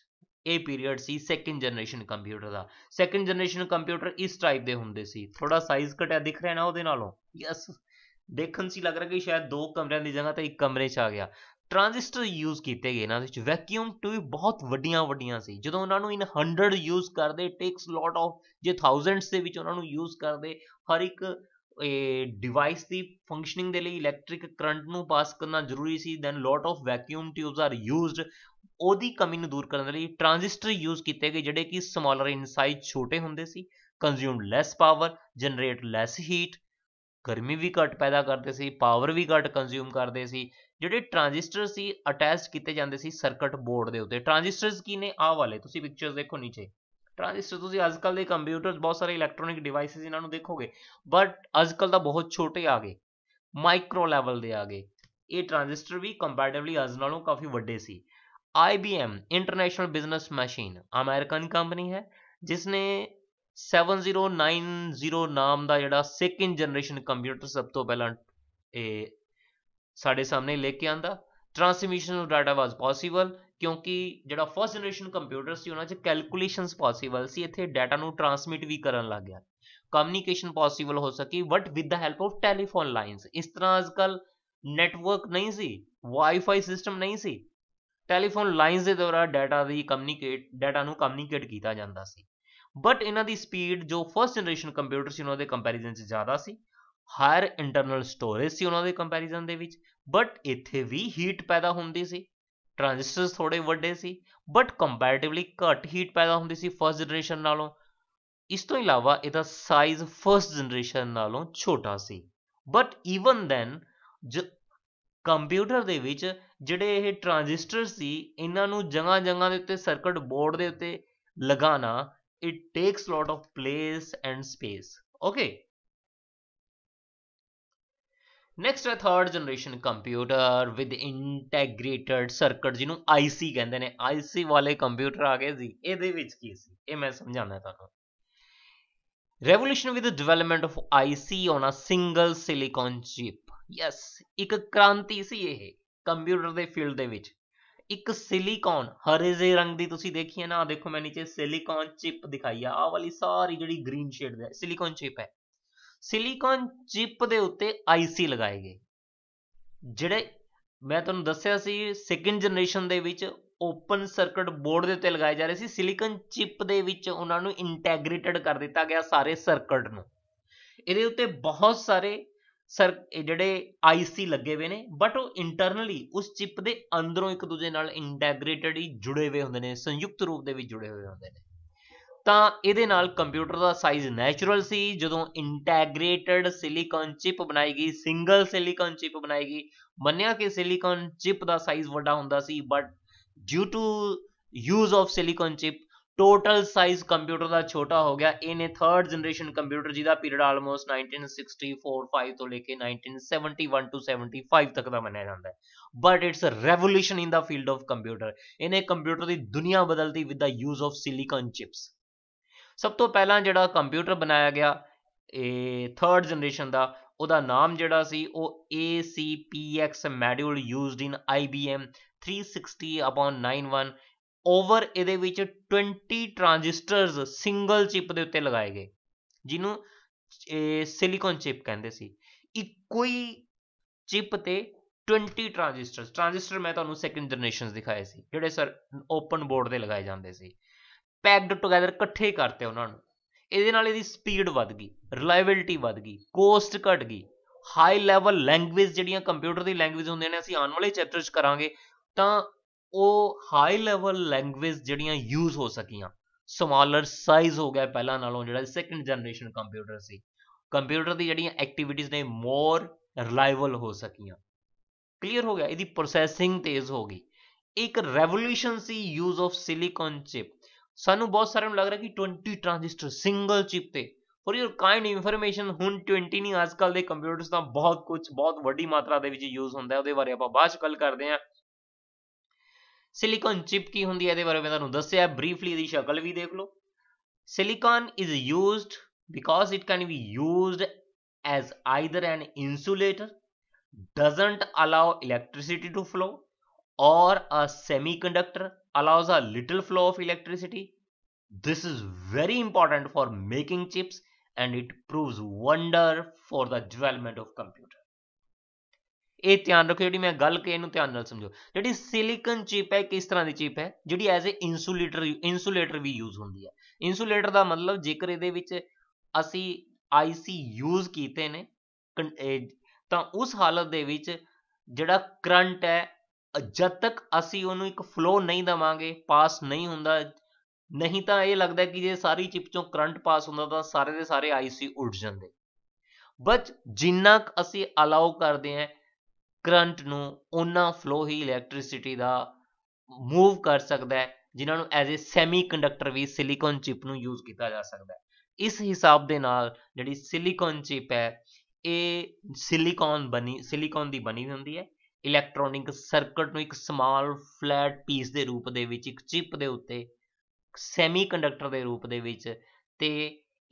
ਇਹ period ਸੀ ਸੈਕੰਡ ਜਨਰੇਸ਼ਨ ਕੰਪਿਊਟਰ ਦਾ second generation computer ਇਸ type ਦੇ ਹੁੰਦੇ ਸੀ ਥੋੜਾ ਸਾਈਜ਼ ਘਟਿਆ ਦਿਖ ਰਿਹਾ ਨਾ ਉਹਦੇ ਨਾਲੋਂ ਯਸ ਦੇਖਣ ਸੀ ਲੱਗ ਰਿਹਾ ਕਿ ਸ਼ਾਇਦ ਦੋ ਕਮਰਿਆਂ ਦੀ ਜਗ੍ਹਾ ਤੇ ਇੱਕ ਕਮਰੇ 'ਚ ਆ ਗਿਆ ਟ੍ਰਾਂਜਿਸਟਰ ਯੂਜ਼ ਕੀਤੇ ਗਏ ਇਹਨਾਂ ਵਿੱਚ ਵੈਕਿਊਮ ਟਿਊਬ ਬਹੁਤ ਵੱਡੀਆਂ ਵੱਡੀਆਂ ਸੀ ਜਦੋਂ ਉਹਨਾਂ ਨੂੰ ਇਨ 100 ਯੂਜ਼ ਕਰਦੇ ਟੇਕਸ ਲੋਟ ਆਫ ਜੇ ਥਾਊਜ਼ੈਂਡਸ ਦੇ ਵਿੱਚ ਉਹਨਾਂ ਨੂੰ ਯੂਜ਼ ਕਰਦੇ ਹਰ ਇੱਕ ਇਹ ਡਿਵਾਈਸ ਦੀ ਫੰਕਸ਼ਨਿੰਗ ਦੇ ਲਈ ਇਲੈਕਟ੍ਰਿਕ ਕਰੰਟ ਨੂੰ ਪਾਸ ਕਰਨਾ ਜ਼ਰੂਰੀ ਸੀ then lot of vacuum tubes are used ਉਹਦੀ ਕਮੀ ਨੂੰ ਦੂਰ ਕਰਨ ਦੇ ਲਈ ਟ੍ਰਾਂਜਿਸਟਰ ਯੂਜ਼ ਕੀਤੇ ਗਏ ਜਿਹੜੇ ਕਿ ਸਮਾਲਰ ਇਨ ਸਾਈਜ਼ ਛੋਟੇ ਹੁੰਦੇ ਸੀ consume less power generate less heat ਗਰਮੀ ਵੀ ਘੱਟ ਪੈਦਾ ਕਰਦੇ ਸੀ ਪਾਵਰ ਵੀ ਘੱਟ ਕੰਜ਼ਿਊਮ ਕਰਦੇ ਸੀ ਜਿਹੜੇ ਟ੍ਰਾਂਜਿਸਟਰ ਸੀ ਅਟੈਚ ਕੀਤੇ ਜਾਂਦੇ ਸੀ ਸਰਕਟ ਬੋਰਡ ਦੇ ਉੱਤੇ ਟ੍ਰਾਂਜਿਸਟਰਸ ਕੀ ਨੇ ਆਹ ਵਾਲੇ ਤੁਸੀਂ ਪਿਕਚਰਸ ਦੇਖੋ ਨੀਚੇ ਟ੍ਰਾਂਜਿਸਟਰ ਤੁਸੀਂ ਅੱਜਕੱਲ ਦੇ ਕੰਪਿਊਟਰਸ ਬਹੁਤ ਸਾਰੇ ਇਲੈਕਟ੍ਰੋਨਿਕ ਡਿਵਾਈਸਸ ਇਹਨਾਂ ਨੂੰ ਦੇਖੋਗੇ ਬਟ ਅੱਜਕੱਲ ਦਾ ਬਹੁਤ ਛੋਟੇ ਆ ਗਏ ਮਾਈਕਰੋ ਲੈਵਲ ਦੇ ਆ ਗਏ ਇਹ ਟ੍ਰਾਂਜਿਸਟਰ ਵੀ ਕੰਪੈਰੀਟਿਵਲੀ ਅੱਜ ਨਾਲੋਂ ਕਾਫੀ ਵੱਡੇ ਸੀ IBM international business machine American company ਹੈ ਜਿਸਨੇ 7090 ਨਾਮ ਦਾ ਜਿਹੜਾ ਸੈਕਿੰਡ ਜਨਰੇਸ਼ਨ ਕੰਪਿਊਟਰ ਸਭ ਤੋਂ ਪਹਿਲਾਂ ਇਹ ਸਾਡੇ ਸਾਹਮਣੇ ਲੈ ਕੇ ਆਂਦਾ transmission of data was possible ਕਿਉਂਕਿ ਜਿਹੜਾ ਫਸਟ ਜਨਰੇਸ਼ਨ ਕੰਪਿਊਟਰ ਸੀ ਉਹਨਾਂ 'ਚ ਕੈਲਕੂਲੇਸ਼ਨਸ ਪੋਸੀਬਲ ਸੀ ਇੱਥੇ ਡਾਟਾ ਨੂੰ ਟ੍ਰਾਂਸਮਿਟ ਵੀ ਕਰਨ ਲੱਗ ਗਿਆ ਕਮਿਊਨੀਕੇਸ਼ਨ ਪੋਸੀਬਲ ਹੋ ਸਕੀ but with the help of telephone lines ਇਸ ਤਰ੍ਹਾਂ ਅੱਜਕੱਲ ਨੈਟਵਰਕ ਨਹੀਂ ਸੀ ਵਾਈਫਾਈ ਸਿਸਟਮ ਨਹੀਂ ਸੀ ਟੈਲੀਫੋਨ ਲਾਈਨਸ ਦੇ ਦੁਆਰਾ ਡਾਟਾ ਦੀ ਕਮਿਊਨੀਕੇਟ ਡਾਟਾ ਨੂੰ ਕਮਿਊਨੀਕੇਟ ਕੀਤਾ ਜਾਂਦਾ ਸੀ ਬਟ ਇਹਨਾਂ ਦੀ ਸਪੀਡ ਜੋ ਫਰਸਟ ਜਨਰੇਸ਼ਨ ਕੰਪਿਊਟਰ ਸੀ ਉਹਨਾਂ ਦੇ ਕੰਪੈਰੀਜ਼ਨ 'ਚ ਜ਼ਿਆਦਾ ਸੀ ਹਾਇਰ ਇੰਟਰਨਲ ਸਟੋਰੇਜ ਸੀ ਉਹਨਾਂ ਦੇ ਕੰਪੈਰੀਜ਼ਨ ਦੇ ਵਿੱਚ ਬਟ ਇੱਥੇ ਵੀ ਹੀਟ ਪੈਦਾ ਹੁੰਦੀ ਸੀ ਟ੍ਰਾਂਜਿਸਟਰਸ ਥੋੜੇ ਵੱਡੇ ਸੀ ਬਟ ਕੰਪੈਰੀਟਿਵਲੀ ਘੱਟ ਹੀਟ ਪੈਦਾ ਹੁੰਦੀ ਸੀ ਫਰਸਟ ਜਨਰੇਸ਼ਨ ਨਾਲੋਂ ਇਸ ਤੋਂ ਇਲਾਵਾ ਇਹਦਾ ਸਾਈਜ਼ ਫਰਸਟ ਜਨਰੇਸ਼ਨ ਨਾਲੋਂ ਛੋਟਾ ਸੀ ਬਟ ਈਵਨ ਦੈਨ ਕੰਪਿਊਟਰ ਦੇ ਵਿੱਚ ਜਿਹੜੇ ਇਹ ਟ੍ਰਾਂਜਿਸਟਰ ਸੀ ਇਹਨਾਂ ਨੂੰ ਜਗ੍ਹਾ ਜਗ੍ਹਾ ਦੇ ਉੱਤੇ ਸਰਕਟ ਬੋਰਡ ਦੇ ਉੱਤੇ ਲਗਾਉਣਾ it takes lot of place and space okay next ਹੈ third generation computer with integrated circuit ਜਿਹਨੂੰ ਆਈਸੀ ਕਹਿੰਦੇ ਨੇ ਆਈਸੀ ਵਾਲੇ ਕੰਪਿਊਟਰ ਆ ਗਏ ਸੀ ਇਹਦੇ ਵਿੱਚ ਕੀ ਸੀ ਇਹ ਮੈਂ ਸਮਝਾਉਣਾ ਤੁਹਾਨੂੰ revolution with the development of IC on a single silicon chip yes ਇੱਕ ਕ੍ਰਾਂਤੀ ਸੀ ਇਹ ਕੰਪਿਊਟਰ ਦੇ ਫੀਲਡ ਦੇ ਵਿੱਚ ਇੱਕ ਸਿਲੀਕਨ ਹਰੇ ਜੇ ਰੰਗ ਦੀ ਤੁਸੀਂ ਦੇਖੀ ਹੈ ਨਾ ਦੇਖੋ ਮੈਂ ਨੀਚੇ ਸਿਲੀਕਨ ਚਿਪ ਦਿਖਾਈ ਆ ਆ ਵਾਲੀ ਸਾਰੀ ਜਿਹੜੀ ਗ੍ਰੀਨ ਸ਼ੇਡ ਹੈ ਸਿਲੀਕਨ ਚਿਪ ਹੈ ਸਿਲੀਕਨ ਚਿਪ ਦੇ ਉੱਤੇ ਆਈਸੀ ਲਗਾਏ ਗਏ ਜਿਹੜੇ ਮੈਂ ਤੁਹਾਨੂੰ ਦੱਸਿਆ ਸੀ ਸੈਕਿੰਡ ਜਨਰੇਸ਼ਨ ਦੇ ਵਿੱਚ ਓਪਨ ਸਰਕਟ ਬੋਰਡ ਦੇ ਉੱਤੇ ਲਗਾਏ ਜਾ ਰਹੇ ਸੀ ਸਿਲੀਕਨ ਚਿਪ ਦੇ ਵਿੱਚ ਉਹਨਾਂ ਨੂੰ ਇੰਟੈਗ੍ਰੇਟਡ ਕਰ ਦਿੱਤਾ ਗਿਆ ਸਾਰੇ ਸਰਕਟ ਨੂੰ ਇਹਦੇ ਉੱਤੇ ਬਹੁਤ ਸਾਰੇ ਸਰ ਜਿਹੜੇ ਆਈਸੀ ਲੱਗੇ ਹੋਏ ਨੇ ਬਟ ਉਹ ਇੰਟਰਨਲੀ ਉਸ ਚਿਪ ਦੇ ਅੰਦਰੋਂ ਇੱਕ ਦੂਜੇ ਨਾਲ ਇੰਟੈਗ੍ਰੇਟਡ ਹੀ ਜੁੜੇ ਹੋਏ ਹੁੰਦੇ ਨੇ ਸੰਯੁਕਤ ਰੂਪ ਦੇ ਵਿੱਚ ਜੁੜੇ ਹੋਏ ਹੁੰਦੇ ਨੇ ਤਾਂ ਇਹਦੇ ਨਾਲ ਕੰਪਿਊਟਰ ਦਾ ਸਾਈਜ਼ ਨੇਚਰਲ ਸੀ ਜਦੋਂ ਇੰਟੈਗ੍ਰੇਟਡ ਸਿਲੀਕਨ ਚਿਪ ਬਣਾਈ ਗਈ ਸਿੰਗਲ ਸਿਲੀਕਨ ਚਿਪ ਬਣਾਈ ਗਈ ਮੰਨਿਆ ਕਿ ਸਿਲੀਕਨ ਚਿਪ ਦਾ ਸਾਈਜ਼ ਵੱਡਾ ਹੁੰਦਾ ਸੀ but due to use of silicon chip total size computer ਦਾ ਛੋਟਾ ਹੋ ਗਿਆ ਇਹਨੇ 3rd ਜਨਰੇਸ਼ਨ ਕੰਪਿਊਟਰ ਜਿਹਦਾ ਪੀਰੀਅਡ ਆਲਮੋਸਟ 1964-5 ਤੋਂ ਲੈ ਕੇ 1971 ਤੋਂ 75 ਤੱਕ ਦਾ ਮੰਨਿਆ ਜਾਂਦਾ ਹੈ but it's a revolution in the field of computer ਇਹਨੇ ਕੰਪਿਊਟਰ ਦੀ ਦੁਨੀਆ ਬਦਲਤੀ with the use of silicon chips ਸਭ ਤੋਂ ਪਹਿਲਾਂ ਜਿਹੜਾ ਕੰਪਿਊਟਰ ਬਣਾਇਆ ਗਿਆ ਇਹ 3rd ਜਨਰੇਸ਼ਨ ਦਾ ਉਹਦਾ ਨਾਮ ਜਿਹੜਾ ਸੀ ਉਹ ACPX module used in IBM 360/91 over ਇਹਦੇ ਵਿੱਚ 20 ਟ੍ਰਾਂਜਿਸਟਰਸ ਸਿੰਗਲ ਚਿਪ ਦੇ ਉੱਤੇ ਲਗਾਏ ਗਏ ਜਿਹਨੂੰ ਸਿਲੀਕਨ ਚਿਪ ਕਹਿੰਦੇ ਸੀ ਇੱਕੋ ਹੀ ਚਿਪ ਤੇ 20 ਟ੍ਰਾਂਜਿਸਟਰਸ ਟ੍ਰਾਂਜਿਸਟਰ ਮੈਂ ਤੁਹਾਨੂੰ ਸੈਕੰਡ ਜਨਰੇਸ਼ਨਸ ਦਿਖਾਏ ਸੀ ਜਿਹੜੇ ਸਰ ਓਪਨ ਬੋਰਡ ਤੇ ਲਗਾਏ ਜਾਂਦੇ ਸੀ ਪੈਕਡ ਟੁਗੇਦਰ ਇਕੱਠੇ ਕਰਤੇ ਉਹਨਾਂ ਨੂੰ ਇਹਦੇ ਨਾਲ ਇਹਦੀ ਸਪੀਡ ਵੱਧ ਗਈ ਰਿਲਾਇਬਿਲਟੀ ਵੱਧ ਗਈ ਕੋਸਟ ਘਟ ਗਈ ਹਾਈ ਲੈਵਲ ਲੈਂਗੁਏਜ ਜਿਹੜੀਆਂ ਕੰਪਿਊਟਰ ਦੀ ਲੈਂਗੁਏਜ ਹੁੰਦੀਆਂ ਨੇ ਅਸੀਂ ਆਉਣ ਵਾਲੇ ਚੈਪਟਰ 'ਚ ਕਰਾਂਗੇ ਤਾਂ ਉਹ ਹਾਈ ਲੈਵਲ ਲੈਂਗੁਏਜ ਜਿਹੜੀਆਂ ਯੂਜ਼ ਹੋ ਸਕੀਆਂ ਸਮਾਲਰ ਸਾਈਜ਼ ਹੋ ਗਿਆ ਪਹਿਲਾਂ ਨਾਲੋਂ ਜਿਹੜਾ ਸੈਕੰਡ ਜਨਰੇਸ਼ਨ ਕੰਪਿਊਟਰ ਸੀ ਕੰਪਿਊਟਰ ਦੀ ਜਿਹੜੀਆਂ ਐਕਟੀਵਿਟੀਜ਼ ਨੇ ਮੋਰ ਰਿਲਾਈਬਲ ਹੋ ਸਕੀਆਂ ਕਲੀਅਰ ਹੋ ਗਿਆ ਇਹਦੀ ਪ੍ਰੋਸੈਸਿੰਗ ਤੇਜ਼ ਹੋ ਗਈ ਇੱਕ ਰੈਵੋਲੂਸ਼ਨ ਸੀ ਯੂਜ਼ ਆਫ ਸਿਲੀਕਨ ਚਿਪ ਸਾਨੂੰ ਬਹੁਤ ਸਾਰਿਆਂ ਨੂੰ ਲੱਗ ਰਿਹਾ ਕਿ 20 ਟ੍ਰਾਂਜਿਸਟਰ ਸਿੰਗਲ ਚਿਪ ਤੇ ਪਰ ਯੂਰ ਕਾਈਂਡ ਇਨਫੋਰਮੇਸ਼ਨ ਹੁਣ 20 ਨਹੀਂ ਅੱਜ ਕੱਲ ਦੇ ਕੰਪਿਊਟਰਸ ਤਾਂ ਬਹੁਤ ਕੁਝ ਬਹੁਤ ਵੱਡੀ ਮਾਤਰਾ ਦੇ ਵਿੱਚ ਯੂਜ਼ ਹੁੰਦਾ ਉਹਦੇ ਬਾਰੇ ਆਪਾਂ ਬਾਅਦ ਚ ਗੱਲ ਕਰਦੇ ਹਾਂ ਸਿਲੀਕਨ ਚਿਪ ਕੀ ਹੁੰਦੀ ਹੈ ਇਹਦੇ ਬਾਰੇ ਮੈਂ ਤੁਹਾਨੂੰ ਦੱਸਿਆ ਬਰੀਫਲੀ ਇਹਦੀ ਸ਼ਕਲ ਵੀ ਦੇਖ ਲਓ silicon is used because it can be used as either an insulator doesn't allow electricity to flow or a semiconductor allows a little flow of electricity this is very important for making chips and it proves wonder for the development of computer ਇਹ ਧਿਆਨ ਰੱਖੋ ਜਿਹੜੀ ਮੈਂ ਗੱਲ ਕਹੀ ਇਹਨੂੰ ਧਿਆਨ ਨਾਲ ਸਮਝੋ ਜਿਹੜੀ ਸਿਲੀਕਨ ਚਿਪ ਹੈ ਕਿਸ ਤਰ੍ਹਾਂ ਦੀ ਚਿਪ ਹੈ ਜਿਹੜੀ ਐਜ਼ ਅ ਇਨਸੂਲੇਟਰ ਇਨਸੂਲੇਟਰ ਵੀ ਯੂਜ਼ ਹੁੰਦੀ ਹੈ ਇਨਸੂਲੇਟਰ ਦਾ ਮਤਲਬ ਜੇਕਰ ਇਹਦੇ ਵਿੱਚ ਅਸੀਂ ਆਈਸੀ ਯੂਜ਼ ਕੀਤੇ ਨੇ ਤਾਂ ਉਸ ਹਾਲਤ ਦੇ ਵਿੱਚ ਜਿਹੜਾ ਕਰੰਟ ਹੈ ਜਦ ਤੱਕ ਅਸੀਂ ਉਹਨੂੰ ਇੱਕ ਫਲੋ ਨਹੀਂ ਦਵਾਂਗੇ ਪਾਸ ਨਹੀਂ ਹੁੰਦਾ ਨਹੀਂ ਤਾਂ ਇਹ ਲੱਗਦਾ ਕਿ ਜੇ ਸਾਰੀ ਚਿਪ ਚੋਂ ਕਰੰਟ ਪਾਸ ਹੁੰਦਾ ਤਾਂ ਸਾਰੇ ਦੇ ਸਾਰੇ ਆਈਸੀ ਉੱਡ ਜਾਂਦੇ ਬਟ ਜਿੰਨਾ ਅਸੀਂ ਅਲਾਉ ਕਰਦੇ ਹਾਂ ਕਰੰਟ ਨੂੰ ਉਹਨਾਂ ਫਲੋ ਹੀ ਇਲੈਕਟ੍ਰਿਸਿਟੀ ਦਾ ਮੂਵ ਕਰ ਸਕਦਾ ਹੈ ਜਿਨ੍ਹਾਂ ਨੂੰ ਐਜ਼ ਅ ਸੈਮੀਕੰਡਕਟਰ ਵੀ ਸਿਲੀਕਨ ਚਿਪ ਨੂੰ ਯੂਜ਼ ਕੀਤਾ ਜਾ ਸਕਦਾ ਹੈ ਇਸ ਹਿਸਾਬ ਦੇ ਨਾਲ ਜਿਹੜੀ ਸਿਲੀਕਨ ਚਿਪ ਹੈ ਇਹ ਸਿਲੀਕਨ ਬਣੀ ਸਿਲੀਕਨ ਦੀ ਬਣੀ ਹੁੰਦੀ ਹੈ ਇਲੈਕਟ੍ਰੋਨਿਕ ਸਰਕਟ ਨੂੰ ਇੱਕ ਸਮਾਲ ਫਲੈਟ ਪੀਸ ਦੇ ਰੂਪ ਦੇ ਵਿੱਚ ਇੱਕ ਚਿਪ ਦੇ ਉੱਤੇ ਸੈਮੀਕੰਡਕਟਰ ਦੇ ਰੂਪ ਦੇ ਵਿੱਚ ਤੇ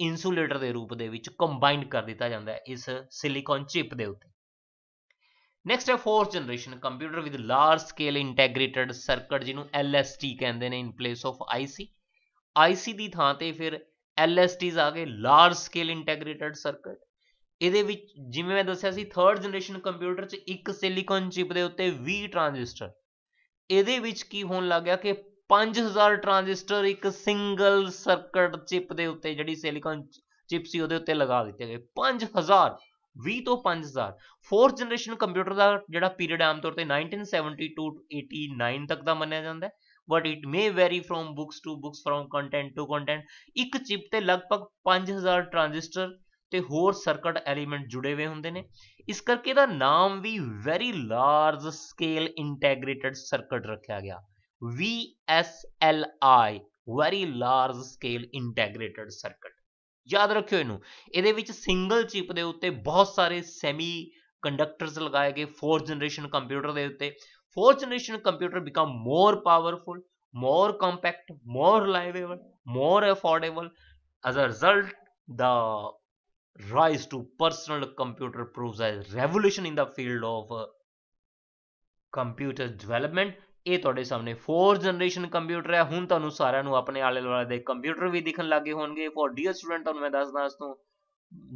ਇਨਸੂਲੇਟਰ ਦੇ ਰੂਪ ਦੇ ਵਿੱਚ ਕੰਬਾਈਨ ਕਰ ਦਿੱਤਾ ਜਾਂਦਾ ਹੈ ਇਸ ਸਿਲੀਕਨ ਚਿਪ ਦੇ ਉੱਤੇ ਨੈਕਸਟ ਹੈ fourth generation computer with large scale integrated circuit ਜਿਹਨੂੰ LST ਕਹਿੰਦੇ ਨੇ in place of IC IC ਦੀ ਥਾਂ ਤੇ ਫਿਰ LSTs ਆ ਗਏ ਲਾਰਜ ਸਕੇਲ ਇੰਟੈਗ੍ਰੇਟਡ ਸਰਕਟ ਇਹਦੇ ਵਿੱਚ ਜਿਵੇਂ ਮੈਂ ਦੱਸਿਆ ਸੀ ਥਰਡ ਜਨਰੇਸ਼ਨ ਕੰਪਿਊਟਰ 'ਚ ਇੱਕ ਸਿਲੀਕਨ ਚਿਪ ਦੇ ਉੱਤੇ 20 ਟ੍ਰਾਂਜਿਸਟਰ ਇਹਦੇ ਵਿੱਚ ਕੀ ਹੋਣ ਲੱਗ ਗਿਆ ਕਿ 5000 ਟ੍ਰਾਂਜਿਸਟਰ ਇੱਕ ਸਿੰਗਲ ਸਰਕਟ ਚਿਪ ਦੇ ਉੱਤੇ ਜਿਹੜੀ ਸਿਲੀਕਨ ਚਿਪ ਸੀ ਉਹਦੇ ਉੱਤੇ ਲਗਾ ਦਿੱਤੇ ਗਏ 5000 20 ਤੋਂ 5000 ਫੋਰਥ ਜਨਰੇਸ਼ਨ ਕੰਪਿਊਟਰ ਦਾ ਜਿਹੜਾ ਪੀਰੀਅਡ ਆਮ ਤੌਰ ਤੇ 1972 ਤੋਂ 89 ਤੱਕ ਦਾ ਮੰਨਿਆ ਜਾਂਦਾ ਹੈ but it may vary from books to books from content to content ਇੱਕ ਚਿਪ ਤੇ ਲਗਭਗ 5000 ਟ੍ਰਾਂਜਿਸਟਰ ਤੇ ਹੋਰ ਸਰਕਟ ਐਲੀਮੈਂਟ ਜੁੜੇ ਹੋਏ ਹੁੰਦੇ ਨੇ ਇਸ ਕਰਕੇ ਇਹਦਾ ਨਾਮ ਵੀ very large scale integrated circuit ਰੱਖਿਆ ਗਿਆ VSLI very large scale integrated circuit ਯਾਦ ਰੱਖਿਓ ਇਹਨੂੰ ਇਹਦੇ ਵਿੱਚ ਸਿੰਗਲ ਚਿਪ ਦੇ ਉੱਤੇ ਬਹੁਤ ਸਾਰੇ ਸੈਮੀ ਕੰਡਕਟਰਸ ਲਗਾਏ ਗਏ 4th ਜਨਰੇਸ਼ਨ ਕੰਪਿਊਟਰ ਦੇ ਉੱਤੇ 4th generation computer become more powerful more compact, more reliable, more affordable. As a result, the rise to personal computer proves a revolution in the field of uh, computer development ਇਹ ਤੁਹਾਡੇ ਸਾਹਮਣੇ 4 generation computer ਹੈ ਹੁਣ ਤੁਹਾਨੂੰ ਸਾਰਿਆਂ ਨੂੰ ਆਪਣੇ ਆਲੇ ਦੁਆਲੇ ਦੇ ਕੰਪਿਊਟਰ ਵੀ ਦਿਖਣ ਲੱਗੇ ਹੋਣਗੇ ਫੋਰ ਡੀਅਰ ਸਟੂਡੈਂਟ ਤੁਹਾਨੂੰ ਮੈਂ ਦੱਸਦਾ ਇਸ ਤੋਂ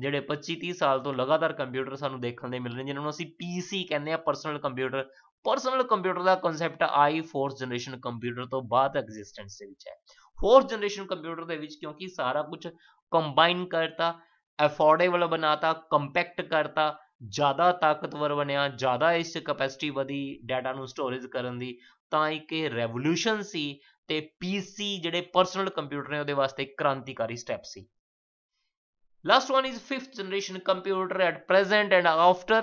ਜਿਹੜੇ 25 30 ਸਾਲ ਤੋਂ ਲਗਾਤਾਰ ਕੰਪਿਊਟਰ ਸਾਨੂੰ ਦੇਖਣ ਦੇ ਮਿਲ ਰਹੇ ਜਿਨ੍ਹਾਂ ਨੂੰ ਅਸੀਂ ਪੀਸੀ ਕਹਿੰਦੇ ਆ ਪਰਸਨਲ ਕੰਪਿਊਟਰ ਪਰਸਨਲ ਕੰਪਿਊਟਰ ਦਾ ਕਨਸੈਪਟ ਆਈ 4th ਜਨਰੇਸ਼ਨ ਕੰਪਿਊਟਰ ਤੋਂ ਬਾਅਦ ਐਗਜ਼ਿਸਟੈਂਸ ਦੇ ਵਿੱਚ ਹੈ 4th ਜਨਰੇਸ਼ਨ ਕੰਪਿਊਟਰ ਦੇ ਵਿੱਚ ਕਿਉਂਕਿ ਸਾਰਾ ਕੁਝ ਕੰਬਾਈਨ ਕਰਤਾ ਅਫੋਰਡੇਬਲ ਬਣਾਤਾ ਕੰਪੈਕਟ ਕਰਤਾ ਜ਼ਿਆਦਾ ਤਾਕਤਵਰ ਬਣਿਆ ਜ਼ਿਆਦਾ ਇਸ ਕੈਪੈਸਿਟੀ ਵਧੀ ਡਾਟਾ ਨੂੰ ਸਟੋਰੇਜ ਕਰਨ ਦੀ ਤਾਂ ਇੱਕ ਇਹ revolution ਸੀ ਤੇ ਪੀਸੀ ਜਿਹੜੇ ਪਰਸਨਲ ਕੰਪਿਊਟਰ ਨੇ ਉਹਦੇ ਵਾਸਤੇ ਕ੍ਰਾਂਤੀਕਾਰੀ ਸਟੈਪ ਸੀ। Last one is fifth generation computer at present and after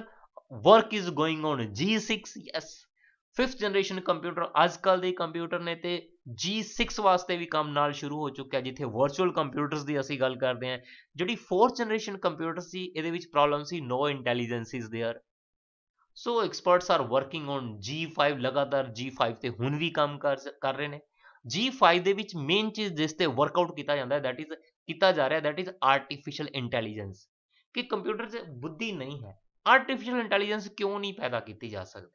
work is going on G6 yes 5th generation computer ਅੱਜ ਕੱਲ ਦੇ ਕੰਪਿਊਟਰ ਨੇ ਤੇ G6 ਵਾਸਤੇ ਵੀ ਕੰਮ ਨਾਲ ਸ਼ੁਰੂ ਹੋ ਚੁੱਕਿਆ ਜਿੱਥੇ ਵਰਚੁਅਲ ਕੰਪਿਊਟਰਸ ਦੀ ਅਸੀਂ ਗੱਲ ਕਰਦੇ ਹਾਂ ਜਿਹੜੀ 4th ਜਨਰੇਸ਼ਨ ਕੰਪਿਊਟਰ ਸੀ ਇਹਦੇ ਵਿੱਚ ਪ੍ਰੋਬਲਮ ਸੀ no intelligence is there so experts are working on G5 ਲਗਾਤਾਰ G5 ਤੇ ਹੁਣ ਵੀ ਕੰਮ ਕਰ ਰਹੇ ਨੇ G5 ਦੇ ਵਿੱਚ ਮੇਨ ਚੀਜ਼ ਜਿਸ ਤੇ ਵਰਕਆਊਟ ਕੀਤਾ ਜਾਂਦਾ ਹੈ ਥੈਟ ਇਜ਼ ਕੀਤਾ ਜਾ ਰਿਹਾ ਥੈਟ ਇਜ਼ ਆਰਟੀਫੀਸ਼ੀਅਲ ਇੰਟੈਲੀਜੈਂਸ ਕਿ ਕੰਪਿਊਟਰ 'ਚ ਬੁੱਧੀ ਨਹੀਂ ਹੈ ਆਰਟੀਫੀਸ਼ੀਅਲ ਇੰਟੈਲੀਜੈਂਸ ਕਿਉਂ ਨਹੀਂ ਪੈਦਾ ਕੀਤੀ ਜਾ ਸਕਦੀ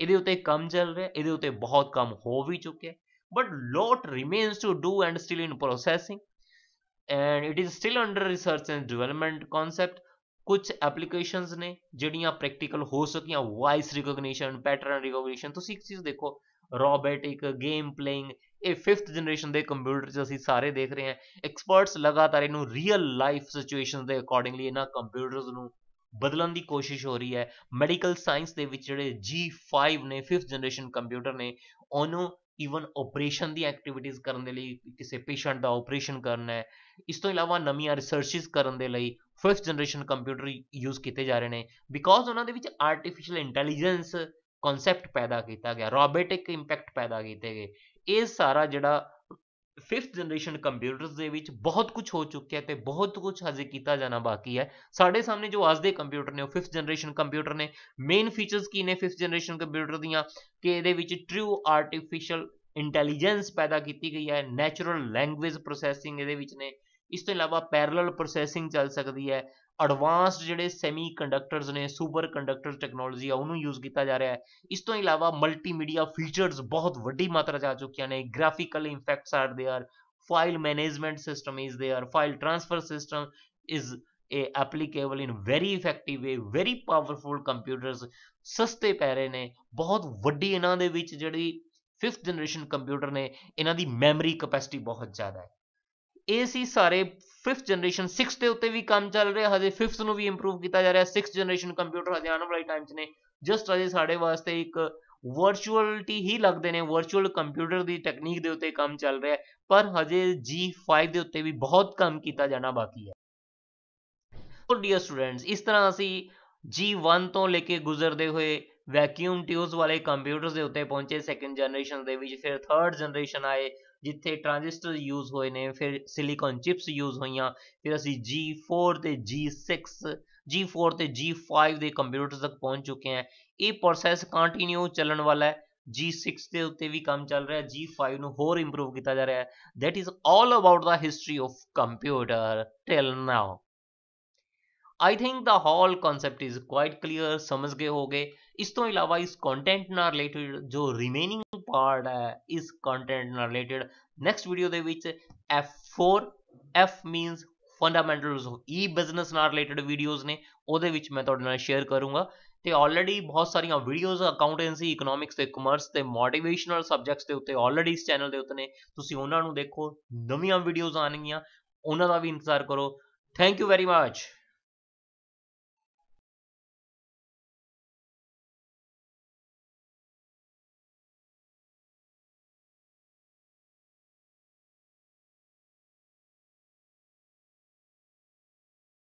ਇਹਦੇ ਉੱਤੇ ਕੰਮ ਚੱਲ ਰਿਹਾ ਇਹਦੇ ਉੱਤੇ ਬਹੁਤ ਕੰਮ ਹੋ ਵੀ ਚੁੱਕਿਆ but lot remains to do and still in processing and it is still under research and development concept ਕੁਝ ਐਪਲੀਕੇਸ਼ਨਸ ਨੇ ਜਿਹੜੀਆਂ ਪ੍ਰੈਕਟੀਕਲ ਹੋ ਸਕੀਆਂ ਵਾਇਸ ਰਿਕਗਨੀਸ਼ਨ ਪੈਟਰਨ ਰਿਕਗਨੀਸ਼ਨ ਤੁਸੀਂ ਇੱਕ ਚੀਜ਼ ਦੇਖੋ ਰੋਬੋਟਿਕ ਗੇਮ ਪਲੇਇੰਗ ਇਹ 5th ਜਨਰੇਸ਼ਨ ਦੇ ਕੰਪਿਊਟਰ 'ਚ ਅਸੀਂ ਸਾਰੇ ਦੇਖ ਰਹੇ ਹਾਂ ਐਕਸਪਰਟਸ ਲਗਾਤਾਰ ਇਹਨੂੰ ਰੀਅਲ ਲਾਈਫ ਸਿਚੁਏਸ਼ਨਸ ਦੇ ਅਕੋਰਡਿੰਗਲੀ ਇਹਨਾਂ ਕੰਪਿਊਟਰਸ ਨੂੰ ਬਦਲਣ ਦੀ ਕੋਸ਼ਿਸ਼ ਹੋ ਰਹੀ ਹੈ ਮੈਡੀਕਲ ਸਾਇੰਸ ਦੇ ਵਿੱਚ ਜਿਹੜੇ G5 ਨੇ 5th ਜਨਰੇਸ਼ਨ ਕੰਪਿਊਟਰ ਨੇ ਉਹਨੂੰ ਈਵਨ ਆਪਰੇਸ਼ਨ ਦੀ ਐਕਟੀਵਿਟੀਆਂ ਕਰਨ ਦੇ ਲਈ ਕਿਸੇ ਪੇਸ਼ੈਂਟ ਦਾ ਆਪਰੇਸ਼ਨ ਕਰਨਾ ਹੈ ਇਸ ਤੋਂ ਇਲਾਵਾ ਨਵੀਆਂ ਰਿਸਰਚਸ ਕਰਨ ਦੇ ਲਈ ਫਰਸਟ ਜਨਰੇਸ਼ਨ ਕੰਪਿਊਟਰ ਯੂਜ਼ ਕੀਤੇ ਜਾ ਰਹੇ ਨੇ ਬਿਕੋਜ਼ ਉਹਨਾਂ ਦੇ ਵਿੱਚ ਆਰਟੀਫੀਸ਼ੀਅਲ ਇੰਟੈਲੀਜੈਂਸ ਕਨਸੈਪਟ ਪੈਦਾ ਕੀਤਾ ਗਿਆ ਰੋਬੋਟਿਕ ਇੰਪੈਕਟ ਪੈਦਾ ਕੀਤੇ ਗਏ ਇਹ ਸਾਰਾ ਜਿਹੜਾ ਫਿਫਥ ਜਨਰੇਸ਼ਨ ਕੰਪਿਊਟਰਸ ਦੇ ਵਿੱਚ ਬਹੁਤ ਕੁਝ ਹੋ ਚੁੱਕਿਆ ਤੇ ਬਹੁਤ ਕੁਝ ਹਜੇ ਕੀਤਾ ਜਾਣਾ ਬਾਕੀ ਹੈ ਸਾਡੇ ਸਾਹਮਣੇ ਜੋ ਅੱਜ ਦੇ ਕੰਪਿਊਟਰ ਨੇ ਉਹ ਫਿਫਥ ਜਨਰੇਸ਼ਨ ਕੰਪਿਊਟਰ ਨੇ ਮੇਨ ਫੀਚਰਸ ਕੀ ਨੇ ਫਿਫਥ ਜਨਰੇਸ਼ਨ ਕੰਪਿਊਟਰ ਦੀਆਂ ਕਿ ਇਹਦੇ ਵਿੱਚ ਟਰੂ ਆਰਟੀਫੀਸ਼ੀਅਲ ਇੰਟੈਲੀਜੈਂਸ ਪੈਦਾ ਕੀਤੀ ਗਈ ਹੈ ਨੈਚੁਰਲ ਲੈਂਗੁਏਜ ਪ੍ਰੋਸੈਸਿੰਗ ਇਹਦੇ ਵਿੱਚ ਨੇ ਇਸ ਤੋਂ ਇਲਾਵਾ ਪੈਰਲਲ ਪ੍ਰੋਸੈਸਿੰਗ ਚੱਲ ਸਕਦੀ ਹੈ ਐਡਵਾਂਸਡ ਜਿਹੜੇ ਸੈਮੀ ਕੰਡਕਟਰਸ ਨੇ ਸੁਪਰ ਕੰਡਕਟਰ ਟੈਕਨੋਲੋਜੀ ਆ ਉਹਨੂੰ ਯੂਜ਼ ਕੀਤਾ ਜਾ ਰਿਹਾ ਹੈ ਇਸ ਤੋਂ ਇਲਾਵਾ ਮਲਟੀਮੀਡੀਆ ਫੀਚਰਸ ਬਹੁਤ ਵੱਡੀ ਮਾਤਰਾ 'ਚ ਆ ਚੁੱਕੀਆਂ ਨੇ graphical effects are there file management system is there file transfer system is ਇਹ applicable in very effective way very powerful computers ਸਸਤੇ ਪੈ ਰਹੇ ਨੇ ਬਹੁਤ ਵੱਡੀ ਇਹਨਾਂ ਦੇ ਵਿੱਚ ਜਿਹੜੀ 5th ਜਨਰੇਸ਼ਨ ਕੰਪਿਊਟਰ ਨੇ ਇਹਨਾਂ ਦੀ ਮੈਮਰੀ ਕੈਪੈਸਿਟੀ ਬਹੁਤ ਜ਼ਿਆਦਾ ਹੈ ਏ ਸੀ ਸਾਰੇ ਫਿਫਥ ਜਨਰੇਸ਼ਨ 6 ਦੇ ਉੱਤੇ ਵੀ ਕੰਮ ਚੱਲ ਰਿਹਾ ਹਜੇ 5th ਨੂੰ ਵੀ ਇੰਪਰੂਵ ਕੀਤਾ ਜਾ ਰਿਹਾ 6th ਜਨਰੇਸ਼ਨ ਕੰਪਿਊਟਰ ਹਜੇ ਆਉਣ ਵਾਲੇ ਟਾਈਮ 'ਚ ਨੇ ਜਸਟ ਹਜੇ ਸਾਡੇ ਵਾਸਤੇ ਇੱਕ ਵਰਚੁਅਲਟੀ ਹੀ ਲੱਗਦੇ ਨੇ ਵਰਚੁਅਲ ਕੰਪਿਊਟਰ ਦੀ ਟੈਕਨੀਕ ਦੇ ਉੱਤੇ ਕੰਮ ਚੱਲ ਰਿਹਾ ਪਰ ਹਜੇ G5 ਦੇ ਉੱਤੇ ਵੀ ਬਹੁਤ ਕੰਮ ਕੀਤਾ ਜਾਣਾ ਬਾਕੀ ਹੈ ਸੋ ਡੀਅਰ ਸਟੂਡੈਂਟਸ ਇਸ ਤਰ੍ਹਾਂ ਅਸੀਂ G1 ਤੋਂ ਲੈ ਕੇ ਗੁਜ਼ਰਦੇ ਹੋਏ ਵੈਕਿਊਮ ਟਿਊਬਸ ਵਾਲੇ ਕੰਪਿਊਟਰਸ ਦੇ ਉੱਤੇ ਪਹੁੰਚੇ ਸੈਕੰਡ ਜਨਰੇਸ਼ਨ ਦੇ ਵਿੱਚ ਫਿਰ ਥਰਡ ਜਨਰੇਸ਼ਨ ਆਏ ਜਿੱਥੇ ਟ੍ਰਾਂਜਿਸਟਰ ਯੂਜ਼ ਹੋਏ ਨੇ ਫਿਰ ਸਿਲੀਕਨ ਚਿਪਸ ਯੂਜ਼ ਹੋਈਆਂ ਫਿਰ ਅਸੀਂ G4 ਤੇ G6 G4 ਤੇ G5 ਦੇ ਕੰਪਿਊਟਰ ਤੱਕ ਪਹੁੰਚ ਚੁੱਕੇ ਹਾਂ ਇਹ ਪ੍ਰੋਸੈਸ ਕੰਟੀਨਿਊ ਚੱਲਣ ਵਾਲਾ ਹੈ G6 ਦੇ ਉੱਤੇ ਵੀ ਕੰਮ ਚੱਲ ਰਿਹਾ ਹੈ G5 ਨੂੰ ਹੋਰ ਇੰਪਰੂਵ ਕੀਤਾ ਜਾ ਰਿਹਾ ਹੈ that is all about the history of computer till now I think the whole concept is quite clear ਸਮਝ ਗਏ ਹੋਗੇ ਇਸ ਤੋਂ ਇਲਾਵਾ ਇਸ ਕੰਟੈਂਟ ਨਾਲ ਰਿਲੇਟਡ ਜੋ ਰਿਮੇਨਿੰਗ ਪਾਰਟ ਹੈ ਇਸ ਕੰਟੈਂਟ ਨਾਲ ਰਿਲੇਟਡ ਨੈਕਸਟ ਵੀਡੀਓ ਦੇ ਵਿੱਚ F4 F means fundamentals of E business ਨਾਲ ਰਿਲੇਟਡ ਵੀਡੀਓਜ਼ ਨੇ ਉਹਦੇ ਵਿੱਚ ਮੈਂ ਤੁਹਾਡੇ ਨਾਲ ਸ਼ੇਅਰ ਕਰੂੰਗਾ ਤੇ ਆਲਰੇਡੀ ਬਹੁਤ ਸਾਰੀਆਂ ਵੀਡੀਓਜ਼ ਅਕਾਊਂਟੈਂਸੀ ਇਕਨੋਮਿਕਸ ਤੇ ਕਮਰਸ ਤੇ ਮੋਟੀਵੇਸ਼ਨਲ ਸਬਜੈਕਟਸ ਦੇ ਉੱਤੇ ਆਲਰੇਡੀ ਇਸ ਚੈਨਲ ਦੇ ਉੱਤੇ ਨੇ ਤੁਸੀਂ ਉਹਨਾਂ ਨੂੰ ਦੇਖੋ ਨਵੀਆਂ ਵੀਡੀਓਜ਼ ਆਣਗੀਆਂ ਉਹਨਾਂ ਦਾ ਵੀ ਇੰਤਜ਼ਾਰ ਕਰੋ ਥੈਂਕ ਯੂ ਵੈਰੀ ਮੱਚ